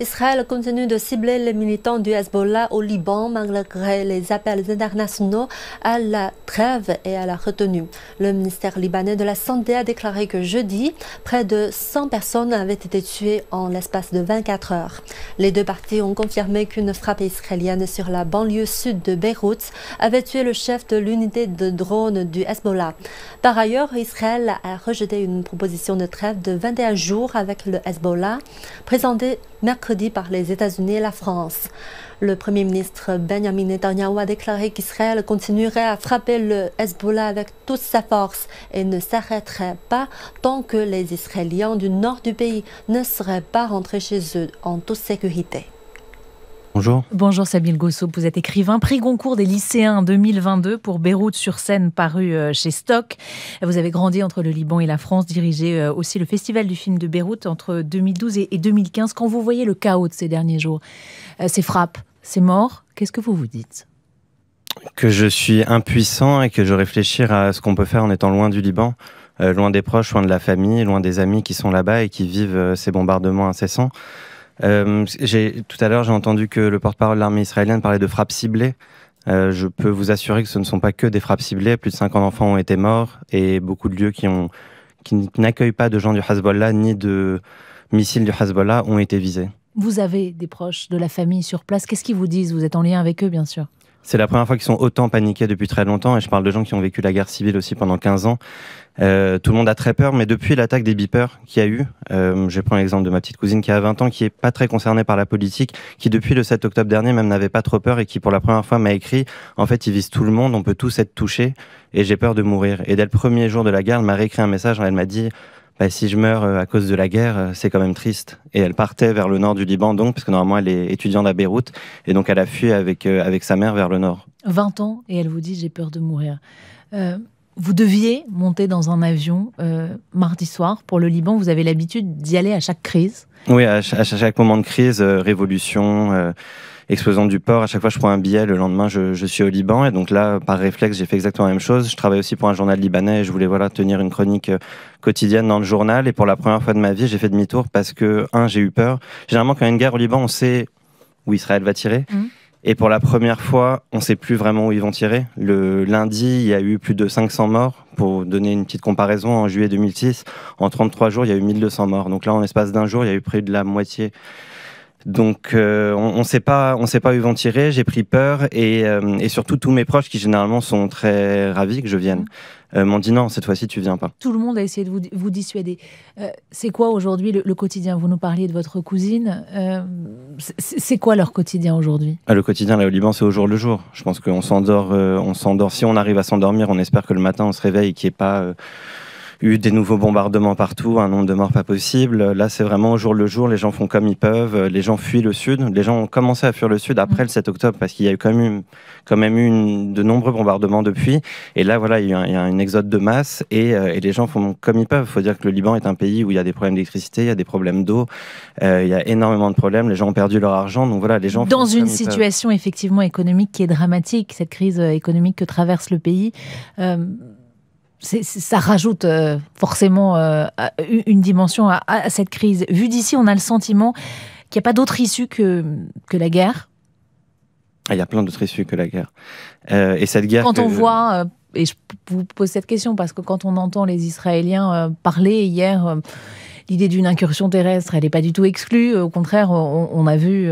Israël continue de cibler les militants du Hezbollah au Liban malgré les appels internationaux à la trêve et à la retenue. Le ministère libanais de la Santé a déclaré que jeudi, près de 100 personnes avaient été tuées en l'espace de 24 heures. Les deux parties ont confirmé qu'une frappe israélienne sur la banlieue sud de Beyrouth avait tué le chef de l'unité de drones du Hezbollah. Par ailleurs, Israël a rejeté une proposition de trêve de 21 jours avec le Hezbollah présentée mercredi dit par les États-Unis et la France. Le Premier ministre Benjamin Netanyahu a déclaré qu'Israël continuerait à frapper le Hezbollah avec toute sa force et ne s'arrêterait pas tant que les Israéliens du nord du pays ne seraient pas rentrés chez eux en toute sécurité. Bonjour. Sabine Gossop, vous êtes écrivain, prix Goncourt des lycéens 2022 pour Beyrouth sur scène paru euh, chez Stock. Vous avez grandi entre le Liban et la France, dirigé euh, aussi le Festival du film de Beyrouth entre 2012 et 2015. Quand vous voyez le chaos de ces derniers jours, euh, ces frappes, ces morts, qu'est-ce que vous vous dites que je suis impuissant et que je réfléchis à ce qu'on peut faire en étant loin du Liban, loin des proches, loin de la famille, loin des amis qui sont là-bas et qui vivent ces bombardements incessants. Euh, tout à l'heure, j'ai entendu que le porte-parole de l'armée israélienne parlait de frappes ciblées. Euh, je peux vous assurer que ce ne sont pas que des frappes ciblées. Plus de 50 enfants ont été morts et beaucoup de lieux qui, qui n'accueillent pas de gens du Hezbollah ni de missiles du Hezbollah ont été visés. Vous avez des proches de la famille sur place. Qu'est-ce qu'ils vous disent Vous êtes en lien avec eux, bien sûr. C'est la première fois qu'ils sont autant paniqués depuis très longtemps, et je parle de gens qui ont vécu la guerre civile aussi pendant 15 ans. Euh, tout le monde a très peur, mais depuis l'attaque des beepers qu'il y a eu, euh, je prends l'exemple de ma petite cousine qui a 20 ans, qui est pas très concernée par la politique, qui depuis le 7 octobre dernier même n'avait pas trop peur et qui pour la première fois m'a écrit, en fait ils visent tout le monde, on peut tous être touchés, et j'ai peur de mourir. Et dès le premier jour de la guerre, elle m'a réécrit un message, elle m'a dit, bah, si je meurs euh, à cause de la guerre, euh, c'est quand même triste. Et elle partait vers le nord du Liban, donc, parce que normalement, elle est étudiante à Beyrouth, et donc elle a fui avec, euh, avec sa mère vers le nord. 20 ans, et elle vous dit, j'ai peur de mourir. vous deviez monter dans un avion mardi soir pour le Liban. Vous avez l'habitude d'y aller à chaque crise. Oui, à chaque, à chaque moment de crise, révolution exposant du port, à chaque fois je prends un billet, le lendemain je, suis au Liban. Et donc là, par réflexe, j'ai fait exactement la même chose. Je travaille aussi pour un journal libanais et je voulais voilà, tenir une chronique euh, quotidienne dans le journal. Et pour la première fois de ma vie, j'ai fait demi-tour parce que, un, j'ai eu peur. Généralement, quand il y a une guerre au Liban, on sait où Israël va tirer. Mmh. Et pour la première fois, on ne sait plus vraiment où ils vont tirer. Le lundi, il y a eu plus de 500 morts. Pour donner une petite comparaison, en juillet 2006, en 33 jours, il y a eu 1200 morts. Donc là, en l'espace d'un jour, il y a eu près de la moitié donc euh, on ne sait pas, on sait pas où tirer. J'ai pris peur euh, et, surtout tous mes proches qui généralement sont très ravis que je vienne mm. euh, m'ont dit non cette fois-ci tu viens pas. Tout le monde a essayé de vous, dissuader. c'est quoi aujourd'hui le, quotidien Vous nous parliez de votre cousine. c'est quoi leur quotidien aujourd'hui ah, Le quotidien là au Liban c'est au jour le jour. Je pense qu'on s'endort, on s'endort. Si on arrive à s'endormir, on espère que le matin on se réveille et qu'il n'y ait pas eu des nouveaux bombardements partout, un nombre de morts pas possible. Là, c'est vraiment au jour le jour, les gens font comme ils peuvent, euh, les gens fuient le sud. Les gens ont commencé à fuir le sud après le 7 octobre parce qu'il y a eu quand même, quand même eu de nombreux bombardements depuis. Et là, voilà, il y a, une un exode de masse euh, et, les gens font comme ils peuvent. Il faut dire que le Liban est un pays où il y a des problèmes d'électricité, il y a des problèmes d'eau, euh, il y a énormément de problèmes. Les gens ont perdu leur argent. Donc voilà, les gens. Dans une situation effectivement économique qui est dramatique, cette crise économique que traverse le pays ça rajoute euh, forcément euh, une dimension à, cette crise. Vu d'ici, on a le sentiment qu'il n'y a pas d'autre issue que, que la guerre. Ah, il y a plein d'autres issues que la guerre. Euh, et cette guerre. Quand on voit, et je vous pose cette question parce que quand on entend les Israéliens parler hier l'idée d'une incursion terrestre, elle n'est pas du tout exclue. Au contraire, on, a vu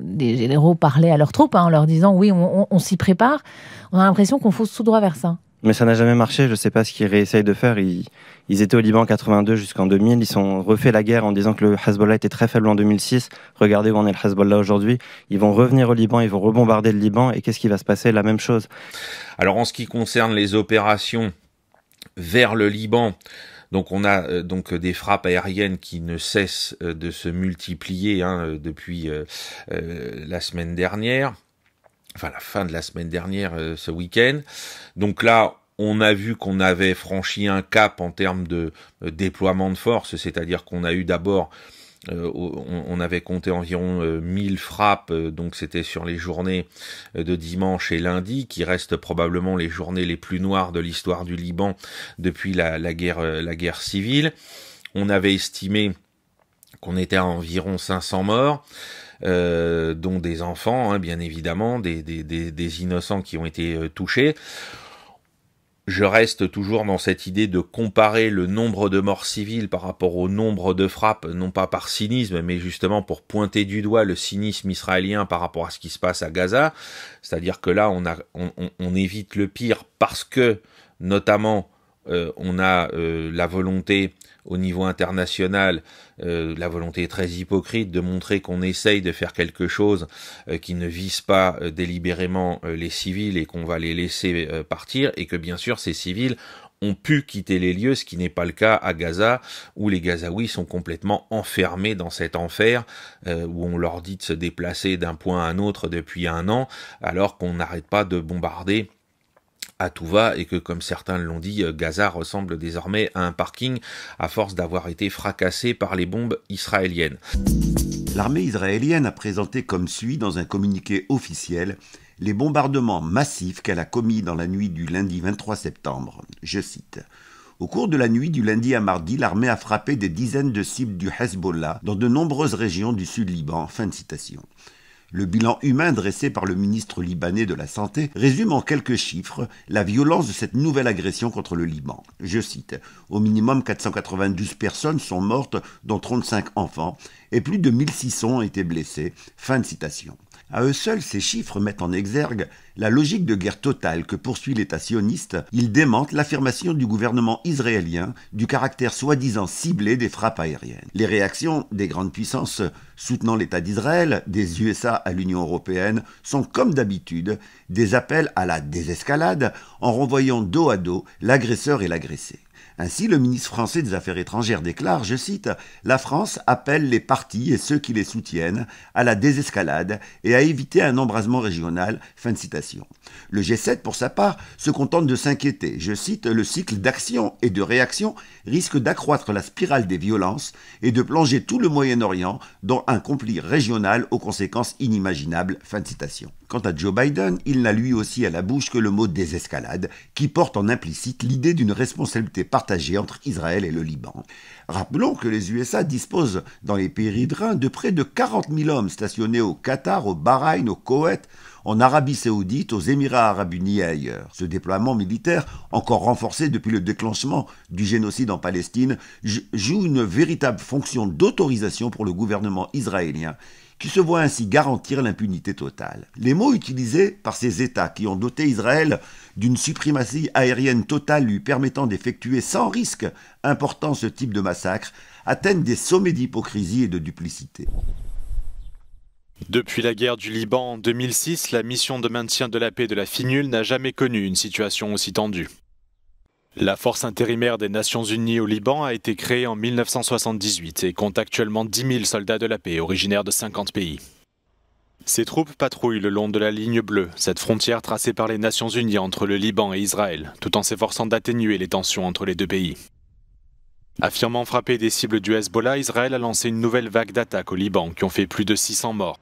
des généraux parler à leurs troupes hein, en leur disant oui, on, s'y prépare. On a l'impression qu'on fonce tout droit vers ça. Mais ça n'a jamais marché, je ne sais pas ce qu'ils réessayent de faire. Ils, étaient au Liban en 82 jusqu'en 2000, ils ont refait la guerre en disant que le Hezbollah était très faible en 2006. Regardez où en est le Hezbollah aujourd'hui. Ils vont revenir au Liban, ils vont rebombarder le Liban, et qu'est-ce qui va se passer La même chose. Alors en ce qui concerne les opérations vers le Liban, donc on a euh, donc euh, des frappes aériennes qui ne cessent euh, de se multiplier hein, depuis la semaine dernière enfin la fin de la semaine dernière, euh, ce week-end. Donc là, on a vu qu'on avait franchi un cap en termes de euh, déploiement de force, c'est-à-dire qu'on a eu d'abord euh, on, avait compté environ 1000 frappes, donc c'était sur les journées de dimanche et lundi, qui restent probablement les journées les plus noires de l'histoire du Liban depuis la, guerre, la guerre civile. On avait estimé qu'on était à environ 500 morts. Euh, dont des enfants, hein, bien évidemment, des, des, innocents qui ont été euh, touchés. Je reste toujours dans cette idée de comparer le nombre de morts civiles par rapport au nombre de frappes, non pas par cynisme, mais justement pour pointer du doigt le cynisme israélien par rapport à ce qui se passe à Gaza. C'est-à-dire que là, on évite le pire parce que, notamment, euh, on a euh, la volonté au niveau international, euh, la volonté très hypocrite de montrer qu'on essaye de faire quelque chose qui ne vise pas délibérément les civils et qu'on va les laisser partir et que bien sûr ces civils ont pu quitter les lieux, ce qui n'est pas le cas à Gaza, où les Gazaouis sont complètement enfermés dans cet enfer, où on leur dit de se déplacer d'un point à un autre depuis un an, alors qu'on n'arrête pas de bombarder tout va et que, comme certains l'ont dit, euh, Gaza ressemble désormais à un parking à force d'avoir été fracassé par les bombes israéliennes. L'armée israélienne a présenté comme suit dans un communiqué officiel les bombardements massifs qu'elle a commis dans la nuit du lundi 23 septembre. Je cite. Au cours de la nuit du lundi à mardi, l'armée a frappé des dizaines de cibles du Hezbollah dans de nombreuses régions du sud Liban. Fin de citation. Le bilan humain dressé par le ministre libanais de la Santé résume en quelques chiffres la violence de cette nouvelle agression contre le Liban. Je cite, Au minimum 492 personnes sont mortes, dont 35 enfants, et plus de 1600 ont été blessés. » Fin de citation. À eux seuls, ces chiffres mettent en exergue la logique de guerre totale que poursuit l'État sioniste. Ils démentent l'affirmation du gouvernement israélien du caractère soi-disant ciblé des frappes aériennes. Les réactions des grandes puissances soutenant l'État d'Israël, des USA à l'Union européenne, sont comme d'habitude des appels à la désescalade en renvoyant dos à dos l'agresseur et l'agressé. Ainsi, le ministre français des Affaires étrangères déclare, je cite, La France appelle les partis et ceux qui les soutiennent à la désescalade et à éviter un embrasement régional. Fin de citation. Le G7, pour sa part, se contente de s'inquiéter. Je cite, Le cycle d'action et de réaction risque d'accroître la spirale des violences et de plonger tout le Moyen-Orient dans un conflit régional aux conséquences inimaginables. Fin de citation. Quant à Joe Biden, il n'a lui aussi à la bouche que le mot désescalade, qui porte en implicite l'idée d'une responsabilité partagée entre Israël et le Liban. Rappelons que les USA disposent dans les pays de près de 40 000 hommes stationnés au Qatar, au Bahreïn, au Koweït, en Arabie saoudite, aux Émirats arabes unis et ailleurs. Ce déploiement militaire, encore renforcé depuis le déclenchement du génocide en Palestine, joue une véritable fonction d'autorisation pour le gouvernement israélien qui se voit ainsi garantir l'impunité totale. Les mots utilisés par ces États qui ont doté Israël d'une suprématie aérienne totale lui permettant d'effectuer sans risque important ce type de massacre atteignent des sommets d'hypocrisie et de duplicité. Depuis la guerre du Liban en 2006, la mission de maintien de la paix de la Finule n'a jamais connu une situation aussi tendue. La force intérimaire des Nations Unies au Liban a été créée en 1978 et compte actuellement 10 000 soldats de la paix originaires de 50 pays. Ces troupes patrouillent le long de la ligne bleue, cette frontière tracée par les Nations Unies entre le Liban et Israël, tout en s'efforçant d'atténuer les tensions entre les deux pays. Affirmant frapper des cibles du Hezbollah, Israël a lancé une nouvelle vague d'attaques au Liban qui ont fait plus de 600 morts.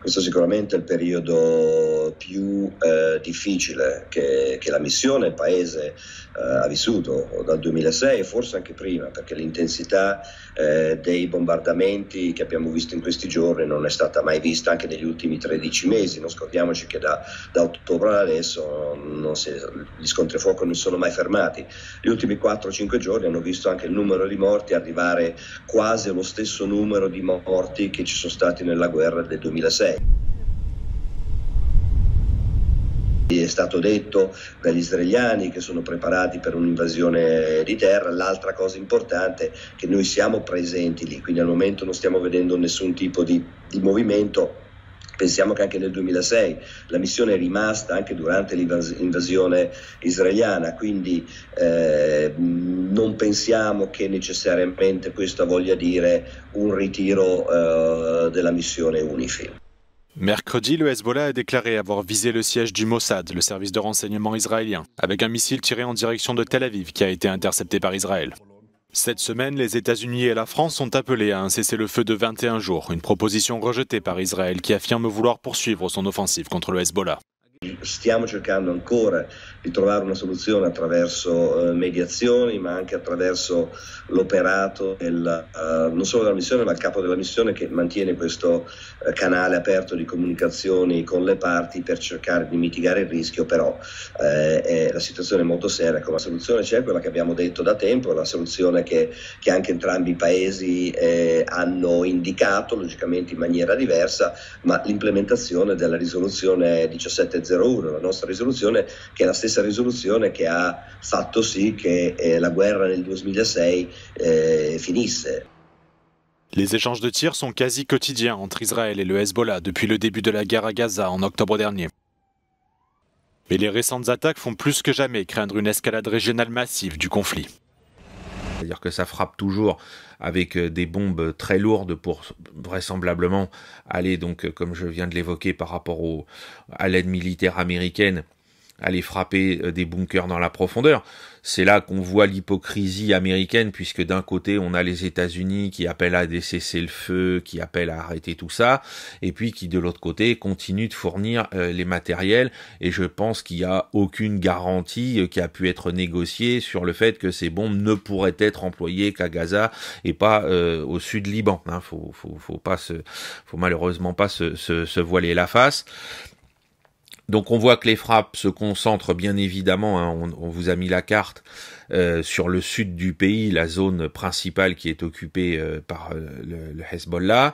Questo sicuramente è il periodo più eh, difficile che, che, la missione, il paese ha vissuto dal 2006 e forse anche prima, perché l'intensità eh, dei bombardamenti che abbiamo visto in questi giorni non è stata mai vista anche negli ultimi 13 mesi. Non scordiamoci che da, da ottobre ad adesso si, gli scontri a fuoco non si sono mai fermati. Gli ultimi 4-5 giorni hanno visto anche il numero di morti arrivare quasi allo stesso numero di morti che ci sono stati nella guerra del 2006. È stato detto dagli israeliani che sono preparati per un'invasione di terra. L'altra cosa importante è che noi siamo presenti lì, quindi al momento non stiamo vedendo nessun tipo di, di movimento. Pensiamo che anche nel 2006 la missione è rimasta anche durante l'invasione israeliana, quindi eh, non pensiamo che necessariamente questo voglia dire un ritiro eh, della missione UNIFIL. Mercredi, le Hezbollah a déclaré avoir visé le siège du Mossad, le service de renseignement israélien, avec un missile tiré en direction de Tel Aviv qui a été intercepté par Israël. Cette semaine, les États-Unis et la France sont appelés à un cessez-le-feu de 21 jours, une proposition rejetée par Israël qui affirme vouloir poursuivre son offensive contre le Hezbollah. Stiamo cercando ancora di trovare una soluzione attraverso eh, mediazioni, ma anche attraverso l'operato del, eh, non solo della missione, ma il capo della missione che mantiene questo eh, canale aperto di comunicazioni con le parti per cercare di mitigare il rischio, però eh, è, la situazione è molto seria. la soluzione c'è quella che abbiamo detto da tempo, la soluzione che, che anche entrambi i paesi eh, hanno indicato, logicamente in maniera diversa, ma l'implementazione della risoluzione 17 la la la guerra 2006 eh, finisse. Les échanges de tirs sont quasi quotidiens entre Israël et le Hezbollah depuis le début de la guerre à Gaza en octobre dernier. Mais les récentes attaques font plus que jamais craindre une escalade régionale massive du conflit. C'est-à-dire que ça frappe toujours avec euh, des bombes très lourdes pour vraisemblablement aller, donc, euh, comme je viens de l'évoquer par rapport au, à l'aide militaire américaine, aller frapper euh, des bunkers dans la profondeur. C'est là qu'on voit l'hypocrisie américaine, puisque d'un côté, on a les États-Unis qui appellent à des le feu qui appellent à arrêter tout ça, et puis qui, de l'autre côté, continuent de fournir euh, les matériels. Et je pense qu'il n'y a aucune garantie euh, qui a pu être négociée sur le fait que ces bombes ne pourraient être employées qu'à Gaza et pas euh, au sud Liban. Hein. Faut, faut, pas faut malheureusement pas se voiler la face. Donc on voit que les frappes se concentrent bien évidemment, hein, on, vous a mis la carte, euh, sur le sud du pays, la zone principale qui est occupée euh, par euh, le, Hezbollah,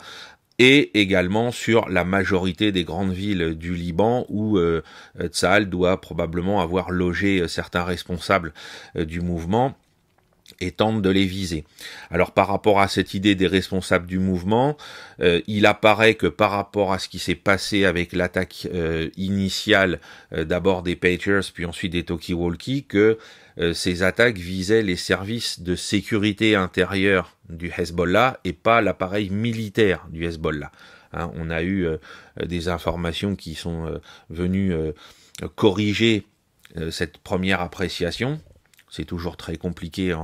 et également sur la majorité des grandes villes du Liban où euh, doit probablement avoir logé certains responsables du mouvement et tente de les viser. Alors par rapport à cette idée des responsables du mouvement, euh, il apparaît que par rapport à ce qui s'est passé avec l'attaque euh, initiale euh, d'abord des Patriots puis ensuite des Tokiwalki, que ces attaques visaient les services de sécurité intérieure du Hezbollah et pas l'appareil militaire du Hezbollah. Hein, on a eu des informations qui sont venues corriger cette première appréciation c'est toujours très compliqué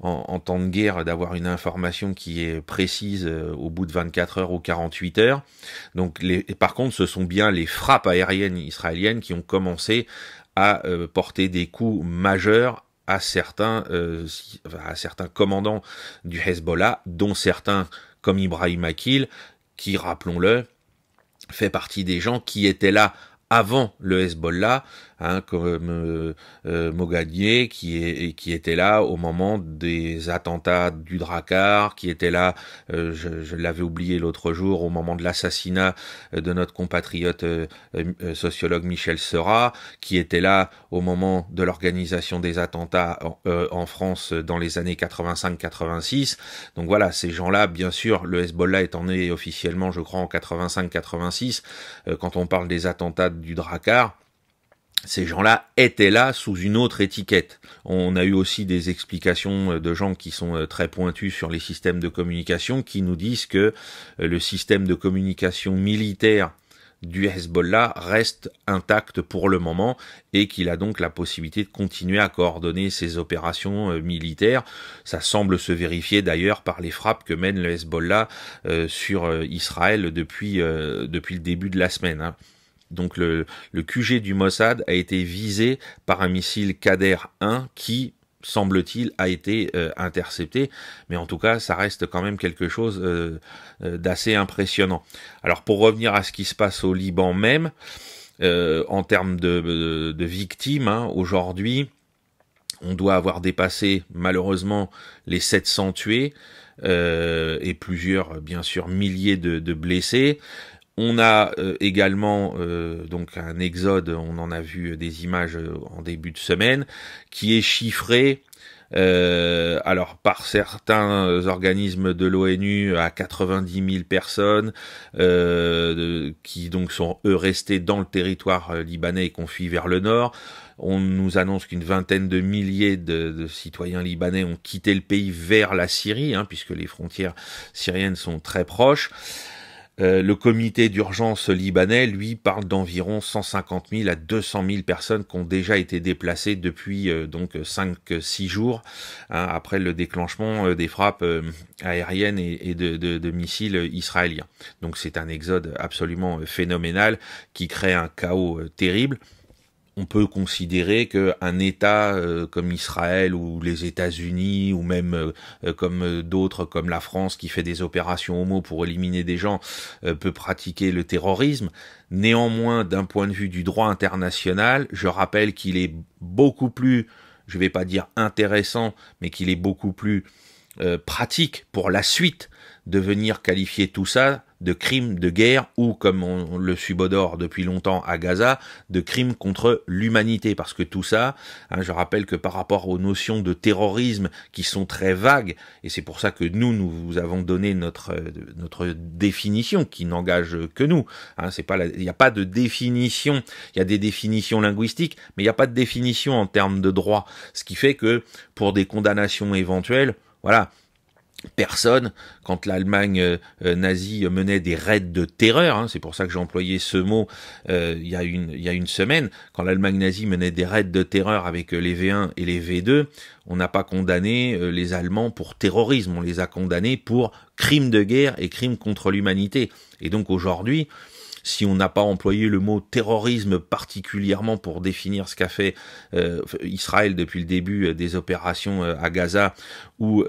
en, temps de guerre d'avoir une information qui est précise euh, au bout de 24 heures ou 48 heures. Donc, par contre, ce sont bien les frappes aériennes israéliennes qui ont commencé à euh, porter des coups majeurs à certains, euh, à certains commandants du Hezbollah, dont certains comme Ibrahim Akil, qui, rappelons-le, fait partie des gens qui étaient là avant le Hezbollah, Hein, comme euh, euh Mogadier qui, est, qui était là au moment des attentats du Drakkar, qui était là, euh, je, l'avais oublié l'autre jour, au moment de l'assassinat euh, de notre compatriote sociologue Michel Seurat, qui était là au moment de l'organisation des attentats en, France dans les années 85-86. Donc voilà, ces gens-là, bien sûr, le Hezbollah étant né officiellement, je crois, en 85-86, quand on parle des attentats du Drakkar, ces gens-là étaient là sous une autre étiquette. On a eu aussi des explications euh, de gens qui sont euh, très pointus sur les systèmes de communication, qui nous disent que euh, le système de communication militaire du Hezbollah reste intact pour le moment et qu'il a donc la possibilité de continuer à coordonner ses opérations militaires. Ça semble se vérifier d'ailleurs par les frappes que mène le Hezbollah sur Israël depuis, depuis le début de la semaine. Hein donc le, QG du Mossad a été visé par un missile Kader-1 qui, semble-t-il, a été euh, intercepté. Mais en tout cas, ça reste quand même quelque chose euh, euh, d'assez impressionnant. Alors pour revenir à ce qui se passe au Liban même, en termes de, victimes, hein, aujourd'hui, on doit avoir dépassé malheureusement les 700 tués. et plusieurs, bien sûr, milliers de, de blessés. On a euh, également euh, donc un exode, on en a vu euh, des images en début de semaine, qui est chiffré alors par certains organismes de l'ONU à 90 000 personnes qui donc sont eux restés dans le territoire libanais et qu'on fuit vers le nord. On nous annonce qu'une vingtaine de milliers de, citoyens libanais ont quitté le pays vers la Syrie, hein, puisque les frontières syriennes sont très proches. Euh, le comité d'urgence libanais, lui, parle d'environ 150 000 à 200 000 personnes qui ont déjà été déplacées depuis euh, donc 5-6 jours hein, après le déclenchement euh, des frappes aériennes et, de, de, missiles israéliens. Donc c'est un exode absolument phénoménal qui crée un chaos terrible on peut considérer qu'un État euh, comme Israël ou les États-Unis ou même euh, euh, comme d'autres comme la France qui fait des opérations homo pour éliminer des gens peut pratiquer le terrorisme. Néanmoins, d'un point de vue du droit international, je rappelle qu'il est beaucoup plus, je vais pas dire intéressant, mais qu'il est beaucoup plus pratique pour la suite de venir qualifier tout ça de crime de guerre ou, comme on le subodore depuis longtemps à Gaza, de crimes contre l'humanité. Parce que tout ça, hein, je rappelle que par rapport aux notions de terrorisme qui sont très vagues, et c'est pour ça que nous, nous vous avons donné notre, euh, notre définition qui n'engage que nous. Hein, c'est pas il n'y a pas de définition, il y a des définitions linguistiques, mais il n'y a pas de définition en termes de droit. Ce qui fait que pour des condamnations éventuelles, voilà, personne quand l'Allemagne euh, euh, nazie menait des raids de terreur, hein. c'est pour ça que j'ai employé ce mot euh, il, y a une, il y a une semaine, quand l'Allemagne nazie menait des raids de terreur avec les V1 et les V2, on n'a pas condamné les Allemands pour terrorisme, on les a condamnés pour crimes de guerre et crimes contre l'humanité. Et donc aujourd'hui, si on n'a pas employé le mot terrorisme particulièrement pour définir ce qu'a fait euh, Israël depuis le début euh, des opérations euh, à Gaza ou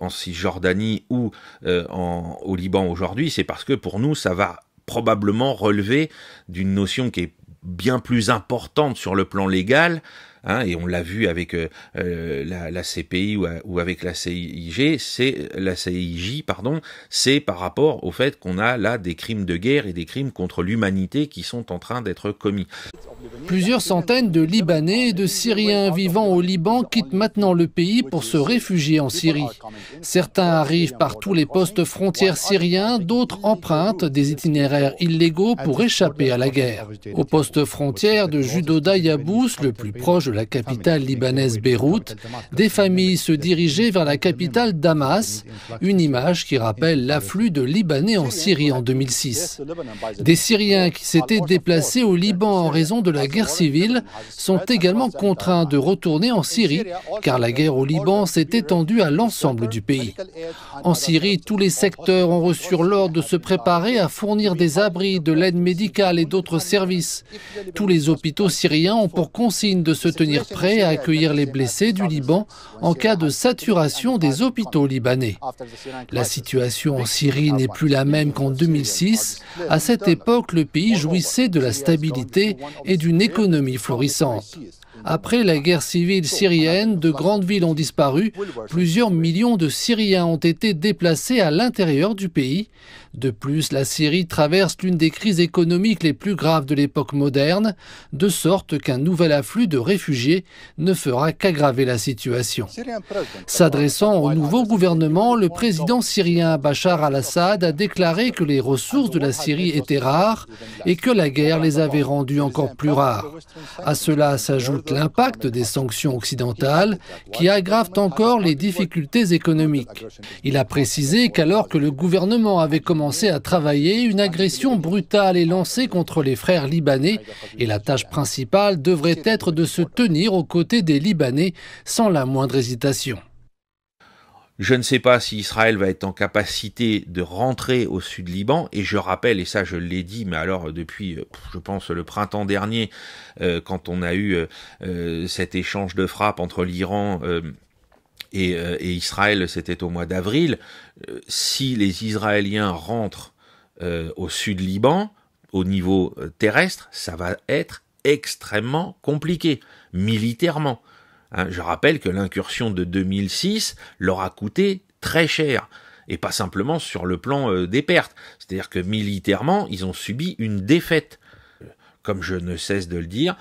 en Cisjordanie ou au Liban aujourd'hui, c'est parce que pour nous, ça va probablement relever d'une notion qui est bien plus importante sur le plan légal, Hein, et on l'a vu avec euh, euh, la, CPI ou, avec la CIG, c'est la CIJ, pardon, c'est par rapport au fait qu'on a là des crimes de guerre et des crimes contre l'humanité qui sont en train d'être commis. Plusieurs centaines de Libanais et de Syriens vivant au Liban quittent maintenant le pays pour se réfugier en Syrie. Certains arrivent par tous les postes frontières syriens, d'autres empruntent des itinéraires illégaux pour échapper à la guerre. Au poste frontière de Judoda Yabous, le plus proche la capitale libanaise Beyrouth, des familles se dirigeaient vers la capitale Damas, une image qui rappelle l'afflux de Libanais en Syrie en 2006. Des Syriens qui s'étaient déplacés au Liban en raison de la guerre civile sont également contraints de retourner en Syrie, car la guerre au Liban s'est étendue à l'ensemble du pays. En Syrie, tous les secteurs ont reçu l'ordre de se préparer à fournir des abris, de l'aide médicale et d'autres services. Tous les hôpitaux syriens ont pour consigne de se tenir prêt à accueillir les blessés du Liban en cas de saturation des hôpitaux libanais. La situation en Syrie n'est plus la même qu'en 2006. À cette époque, le pays jouissait de la stabilité et d'une économie florissante. Après la guerre civile syrienne, de grandes villes ont disparu. Plusieurs millions de Syriens ont été déplacés à l'intérieur du pays. De plus, la Syrie traverse l'une des crises économiques les plus graves de l'époque moderne, de sorte qu'un nouvel afflux de réfugiés ne fera qu'aggraver la situation. S'adressant au nouveau gouvernement, le président syrien Bachar al-Assad a déclaré que les ressources de la Syrie étaient rares et que la guerre les avait rendues encore plus rares. À cela s'ajoute l'impact des sanctions occidentales qui aggravent encore les difficultés économiques. Il a précisé qu'alors que le gouvernement avait commencé à travailler, une agression brutale est lancée contre les frères libanais et la tâche principale devrait être de se tenir aux côtés des Libanais sans la moindre hésitation. Je ne sais pas si Israël va être en capacité de rentrer au sud Liban, et je rappelle, et ça je l'ai dit, mais alors depuis, euh, je pense, le printemps dernier, euh, quand on a eu euh, cet échange de frappes entre l'Iran et, Israël, c'était au mois d'avril, si les Israéliens rentrent au sud Liban, au niveau terrestre, ça va être extrêmement compliqué, militairement. Hein, je rappelle que l'incursion de 2006 leur a coûté très cher et pas simplement sur le plan euh, des pertes. C'est-à-dire que militairement, ils ont subi une défaite. Euh, comme je ne cesse de le dire,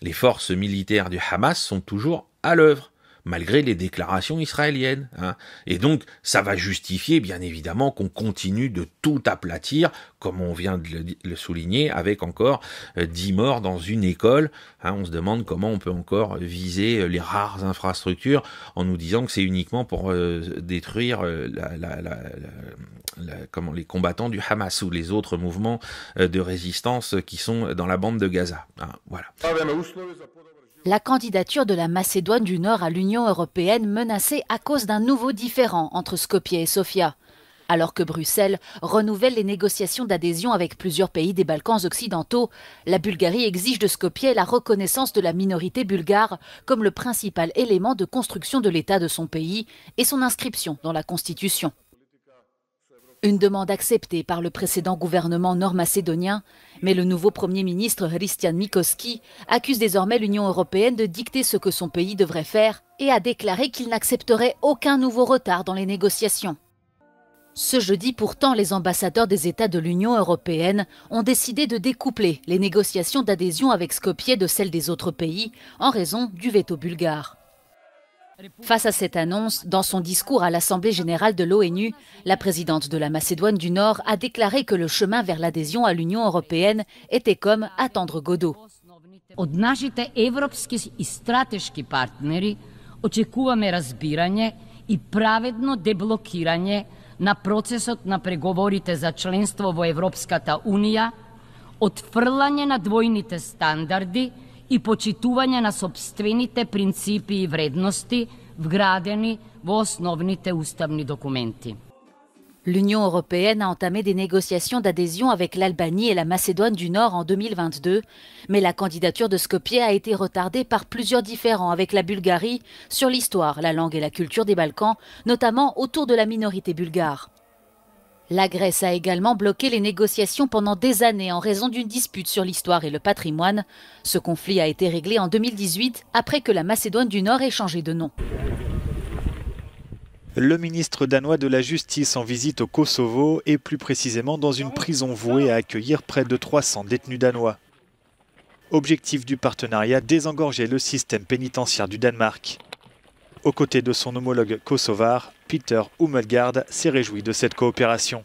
les forces militaires du Hamas sont toujours à l'œuvre malgré les déclarations israéliennes. Hein. Et donc, ça va justifier, bien évidemment, qu'on continue de tout aplatir, comme on vient de le, souligner, avec encore euh, dix morts dans une école. Hein. On se demande comment on peut encore viser euh, les rares infrastructures en nous disant que c'est uniquement pour euh, détruire comment, les combattants du Hamas ou les autres mouvements de résistance qui sont dans la bande de Gaza. Hein. voilà. Ah ben, la candidature de la Macédoine du Nord à l'Union européenne menacée à cause d'un nouveau différend entre Skopje et Sofia. Alors que Bruxelles renouvelle les négociations d'adhésion avec plusieurs pays des Balkans occidentaux, la Bulgarie exige de Skopje la reconnaissance de la minorité bulgare comme le principal élément de construction de l'État de son pays et son inscription dans la Constitution. Une demande acceptée par le précédent gouvernement nord-macédonien, mais le nouveau Premier ministre Christian Mikoski accuse désormais l'Union européenne de dicter ce que son pays devrait faire et a déclaré qu'il n'accepterait aucun nouveau retard dans les négociations. Ce jeudi, pourtant, les ambassadeurs des États de l'Union européenne ont décidé de découpler les négociations d'adhésion avec Skopje de celles des autres pays en raison du veto bulgare. Face à cette annonce, dans son discours à l'Assemblée générale de l'ONU, la présidente de la Macédoine du Nord a déclaré que le chemin vers l'adhésion à l'Union européenne était comme attendre Godot. partneri, očekujemo razbiranje i pravedno deblokiranje na procesot na pregovorite za členstvo vo ta unija, otvrlanje na dvojnite standardi L'Union européenne a entamé des négociations d'adhésion avec l'Albanie et la Macédoine du Nord en 2022, mais la candidature de Skopje a été retardée par plusieurs différends avec la Bulgarie sur l'histoire, la langue et la culture des Balkans, notamment autour de la minorité bulgare. La Grèce a également bloqué les négociations pendant des années en raison d'une dispute sur l'histoire et le patrimoine. Ce conflit a été réglé en 2018 après que la Macédoine du Nord ait changé de nom. Le ministre danois de la Justice en visite au Kosovo et plus précisément dans une prison vouée à accueillir près de 300 détenus danois. Objectif du partenariat, désengorger le système pénitentiaire du Danemark aux côtés de son homologue kosovar, Peter Umelgaard s'est réjoui de cette coopération.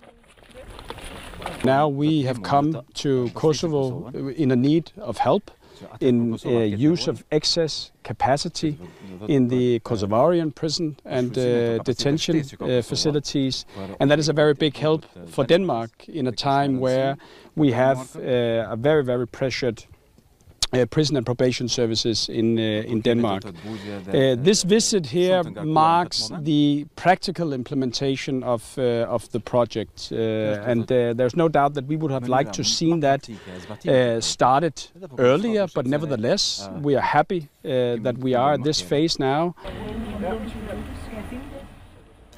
Now we have come to Kosovo in a need of help in uh, use of excess capacity in the Kosovarian prison and uh, detention uh, facilities. And that is a very big help for Denmark in a time where we have a very, very pressured Uh, prison and probation services in, uh, in Denmark. Uh, this eh, visit here marks the practical implementation of, of the project and there's no doubt that we would have liked to seen that started earlier but nevertheless we are happy that we are at this phase now.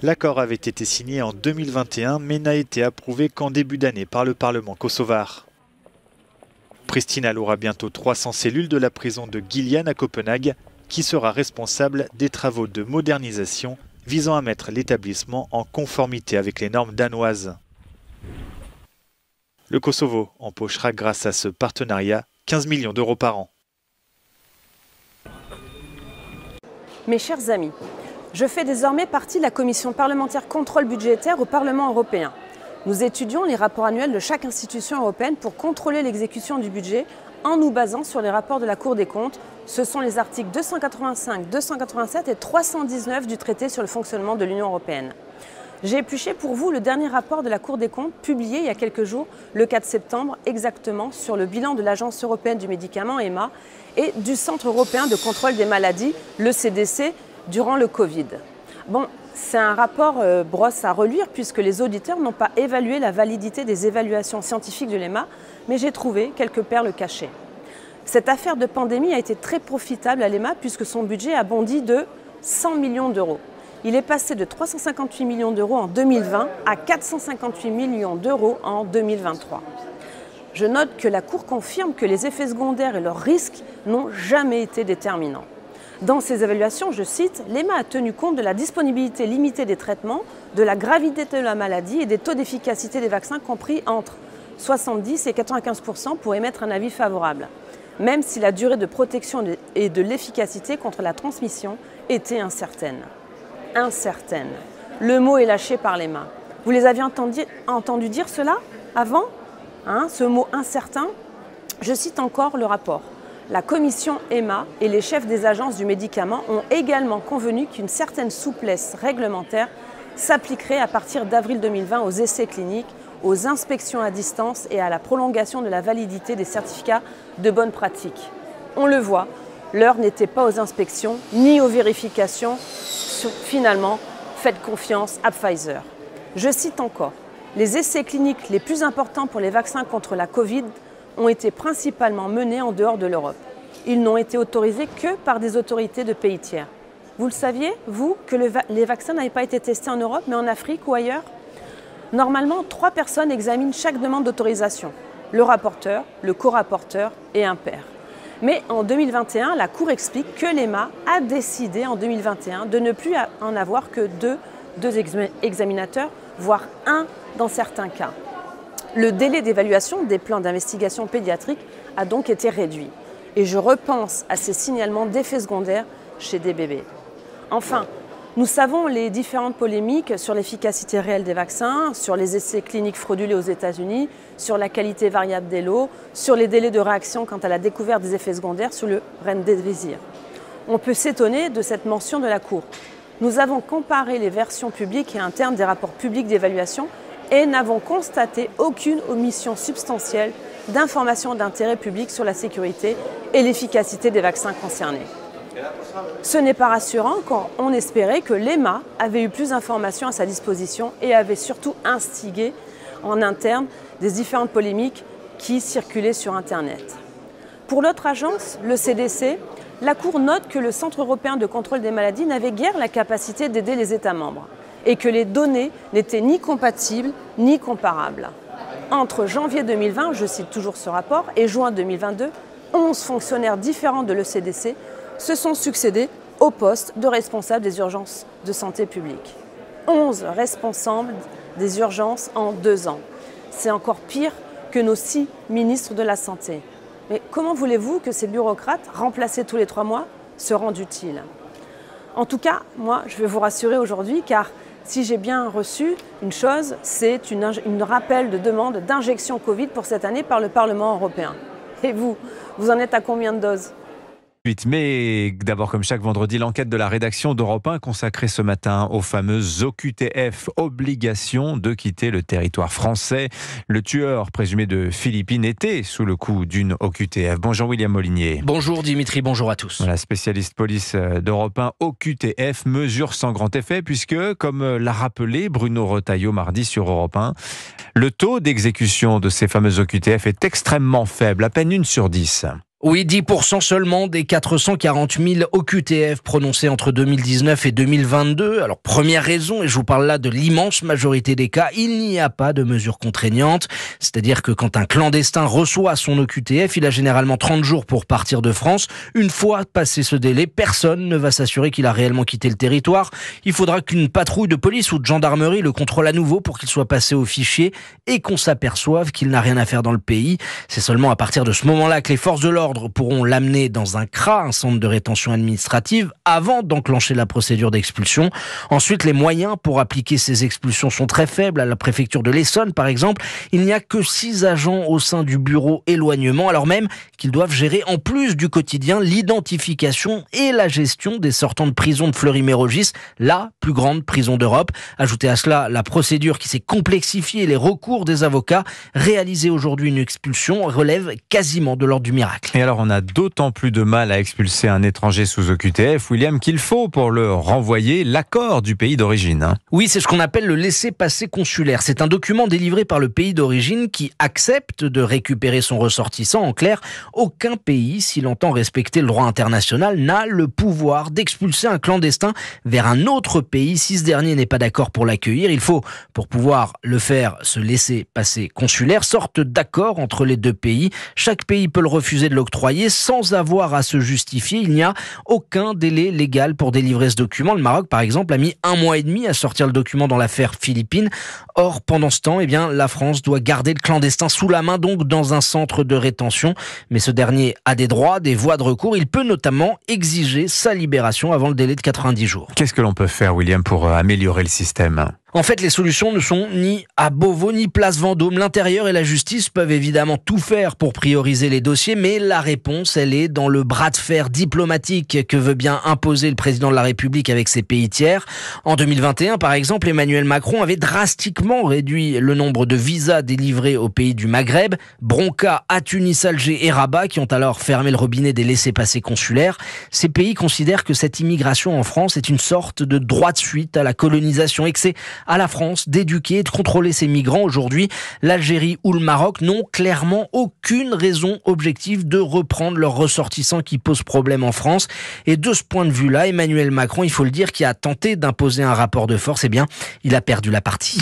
L'accord avait été signé en 2021 mais n'a été approuvé qu'en début d'année par le Parlement kosovar. Pristina aura bientôt 300 cellules de la prison de Gillian à Copenhague, qui sera responsable des travaux de modernisation visant à mettre l'établissement en conformité avec les normes danoises. Le Kosovo empochera grâce à ce partenariat 15 millions d'euros par an. Mes chers amis, je fais désormais partie de la commission parlementaire contrôle budgétaire au Parlement européen. Nous étudions les rapports annuels de chaque institution européenne pour contrôler l'exécution du budget en nous basant sur les rapports de la Cour des comptes. Ce sont les articles 285, 287 et 319 du traité sur le fonctionnement de l'Union européenne. J'ai épluché pour vous le dernier rapport de la Cour des comptes publié il y a quelques jours, le 4 septembre exactement, sur le bilan de l'Agence européenne du médicament, EMA, et du Centre européen de contrôle des maladies, le CDC, durant le Covid. Bon, c'est un rapport euh, brosse à reluire puisque les auditeurs n'ont pas évalué la validité des évaluations scientifiques de l'EMA, mais j'ai trouvé quelques perles cachées. Cette affaire de pandémie a été très profitable à l'EMA puisque son budget a bondi de 100 millions d'euros. Il est passé de 358 millions d'euros en 2020 à 458 millions d'euros en 2023. Je note que la Cour confirme que les effets secondaires et leurs risques n'ont jamais été déterminants. Dans ces évaluations, je cite, l'EMA a tenu compte de la disponibilité limitée des traitements, de la gravité de la maladie et des taux d'efficacité des vaccins compris entre 70 et 95 pour émettre un avis favorable, même si la durée de protection et de l'efficacité contre la transmission était incertaine. Incertaine. Le mot est lâché par l'EMA. Vous les aviez entendu, entendu dire cela avant hein, Ce mot incertain Je cite encore le rapport la commission EMA et les chefs des agences du médicament ont également convenu qu'une certaine souplesse réglementaire s'appliquerait à partir d'avril 2020 aux essais cliniques, aux inspections à distance et à la prolongation de la validité des certificats de bonne pratique. On le voit, l'heure n'était pas aux inspections ni aux vérifications. Finalement, faites confiance à Pfizer. Je cite encore, les essais cliniques les plus importants pour les vaccins contre la Covid ont été principalement menés en dehors de l'Europe. Ils n'ont été autorisés que par des autorités de pays tiers. Vous le saviez, vous, que les vaccins n'avaient pas été testés en Europe, mais en Afrique ou ailleurs Normalement, trois personnes examinent chaque demande d'autorisation, le rapporteur, le co-rapporteur et un père. Mais en 2021, la Cour explique que l'EMA a décidé en 2021 de ne plus en avoir que deux, deux examinateurs, voire un dans certains cas. Le délai d'évaluation des plans d'investigation pédiatrique a donc été réduit. Et je repense à ces signalements d'effets secondaires chez des bébés. Enfin, nous savons les différentes polémiques sur l'efficacité réelle des vaccins, sur les essais cliniques fraudulés aux États-Unis, sur la qualité variable des lots, sur les délais de réaction quant à la découverte des effets secondaires sur le remdesivir. On peut s'étonner de cette mention de la Cour. Nous avons comparé les versions publiques et internes des rapports publics d'évaluation et n'avons constaté aucune omission substantielle d'informations d'intérêt public sur la sécurité et l'efficacité des vaccins concernés. Ce n'est pas rassurant quand on espérait que l'EMA avait eu plus d'informations à sa disposition et avait surtout instigé en interne des différentes polémiques qui circulaient sur Internet. Pour l'autre agence, le CDC, la Cour note que le Centre européen de contrôle des maladies n'avait guère la capacité d'aider les États membres et que les données n'étaient ni compatibles ni comparables. Entre janvier 2020, je cite toujours ce rapport, et juin 2022, 11 fonctionnaires différents de l'ECDC se sont succédés au poste de responsable des urgences de santé publique. 11 responsables des urgences en deux ans. C'est encore pire que nos six ministres de la Santé. Mais comment voulez-vous que ces bureaucrates, remplacés tous les trois mois, se rendent utiles En tout cas, moi, je vais vous rassurer aujourd'hui car si j'ai bien reçu une chose, c'est une, rappel de demande d'injection Covid pour cette année par le Parlement européen. Et vous, vous en êtes à combien de doses mais D'abord, comme chaque vendredi, l'enquête de la rédaction d'Europe 1 consacrée ce matin aux fameuses OQTF, obligation de quitter le territoire français. Le tueur présumé de Philippines était sous le coup d'une OQTF. Bonjour William Molinier. Bonjour Dimitri, bonjour à tous. La spécialiste police euh, d'Europe 1, OQTF, mesure sans grand effet, puisque, comme euh, l'a rappelé Bruno Retailleau mardi sur Europe 1, le taux d'exécution de ces fameuses OQTF est extrêmement faible, à peine une sur dix oui, 10% seulement des 440 000 OQTF prononcés entre 2019 et 2022. Alors, première raison, et je vous parle là de l'immense majorité des cas, il n'y a pas de mesure contraignante. C'est-à-dire que quand un clandestin reçoit son OQTF, il a généralement 30 jours pour partir de France. Une fois passé ce délai, personne ne va s'assurer qu'il a réellement quitté le territoire. Il faudra qu'une patrouille de police ou de gendarmerie le contrôle à nouveau pour qu'il soit passé au fichier et qu'on s'aperçoive qu'il n'a rien à faire dans le pays. C'est seulement à partir de ce moment-là que les forces de l'ordre pourront l'amener dans un CRA, un centre de rétention administrative, avant d'enclencher la procédure d'expulsion. Ensuite, les moyens pour appliquer ces expulsions sont très faibles. À la préfecture de l'Essonne, par exemple, il n'y a que six agents au sein du bureau éloignement, alors même qu'ils doivent gérer, en plus du quotidien, l'identification et la gestion des sortants de prison de Fleury-Mérogis, la plus grande prison d'Europe. Ajoutez à cela la procédure qui s'est complexifiée et les recours des avocats. Réaliser aujourd'hui une expulsion relève quasiment de l'ordre du miracle alors, on a d'autant plus de mal à expulser un étranger sous OQTF, William, qu'il faut pour le renvoyer l'accord du pays d'origine. Hein. Oui, c'est ce qu'on appelle le laissez-passer consulaire. C'est un document délivré par le pays d'origine qui accepte de récupérer son ressortissant. En clair, aucun pays, s'il entend respecter le droit international, n'a le pouvoir d'expulser un clandestin vers un autre pays si ce dernier n'est pas d'accord pour l'accueillir. Il faut, pour pouvoir le faire, ce laisser passer consulaire, sorte d'accord entre les deux pays. Chaque pays peut le refuser de l'octroyer sans avoir à se justifier. Il n'y a aucun délai légal pour délivrer ce document. Le Maroc, par exemple, a mis un mois et demi à sortir le document dans l'affaire philippine. Or, pendant ce temps, eh bien, la France doit garder le clandestin sous la main, donc dans un centre de rétention. Mais ce dernier a des droits, des voies de recours. Il peut notamment exiger sa libération avant le délai de 90 jours. Qu'est-ce que l'on peut faire, William, pour euh, améliorer le système en fait, les solutions ne sont ni à Beauvau ni Place Vendôme. L'intérieur et la justice peuvent évidemment tout faire pour prioriser les dossiers, mais la réponse, elle est dans le bras de fer diplomatique que veut bien imposer le président de la République avec ses pays tiers. En 2021, par exemple, Emmanuel Macron avait drastiquement réduit le nombre de visas délivrés aux pays du Maghreb, Bronca à Tunis, Alger et Rabat, qui ont alors fermé le robinet des laissés-passer consulaires. Ces pays considèrent que cette immigration en France est une sorte de droit suite à la colonisation. Et que à la France d'éduquer et de contrôler ses migrants. Aujourd'hui, l'Algérie ou le Maroc n'ont clairement aucune raison objective de reprendre leurs ressortissants qui posent problème en France. Et de ce point de vue-là, Emmanuel Macron, il faut le dire, qui a tenté d'imposer un rapport de force, eh bien, il a perdu la partie.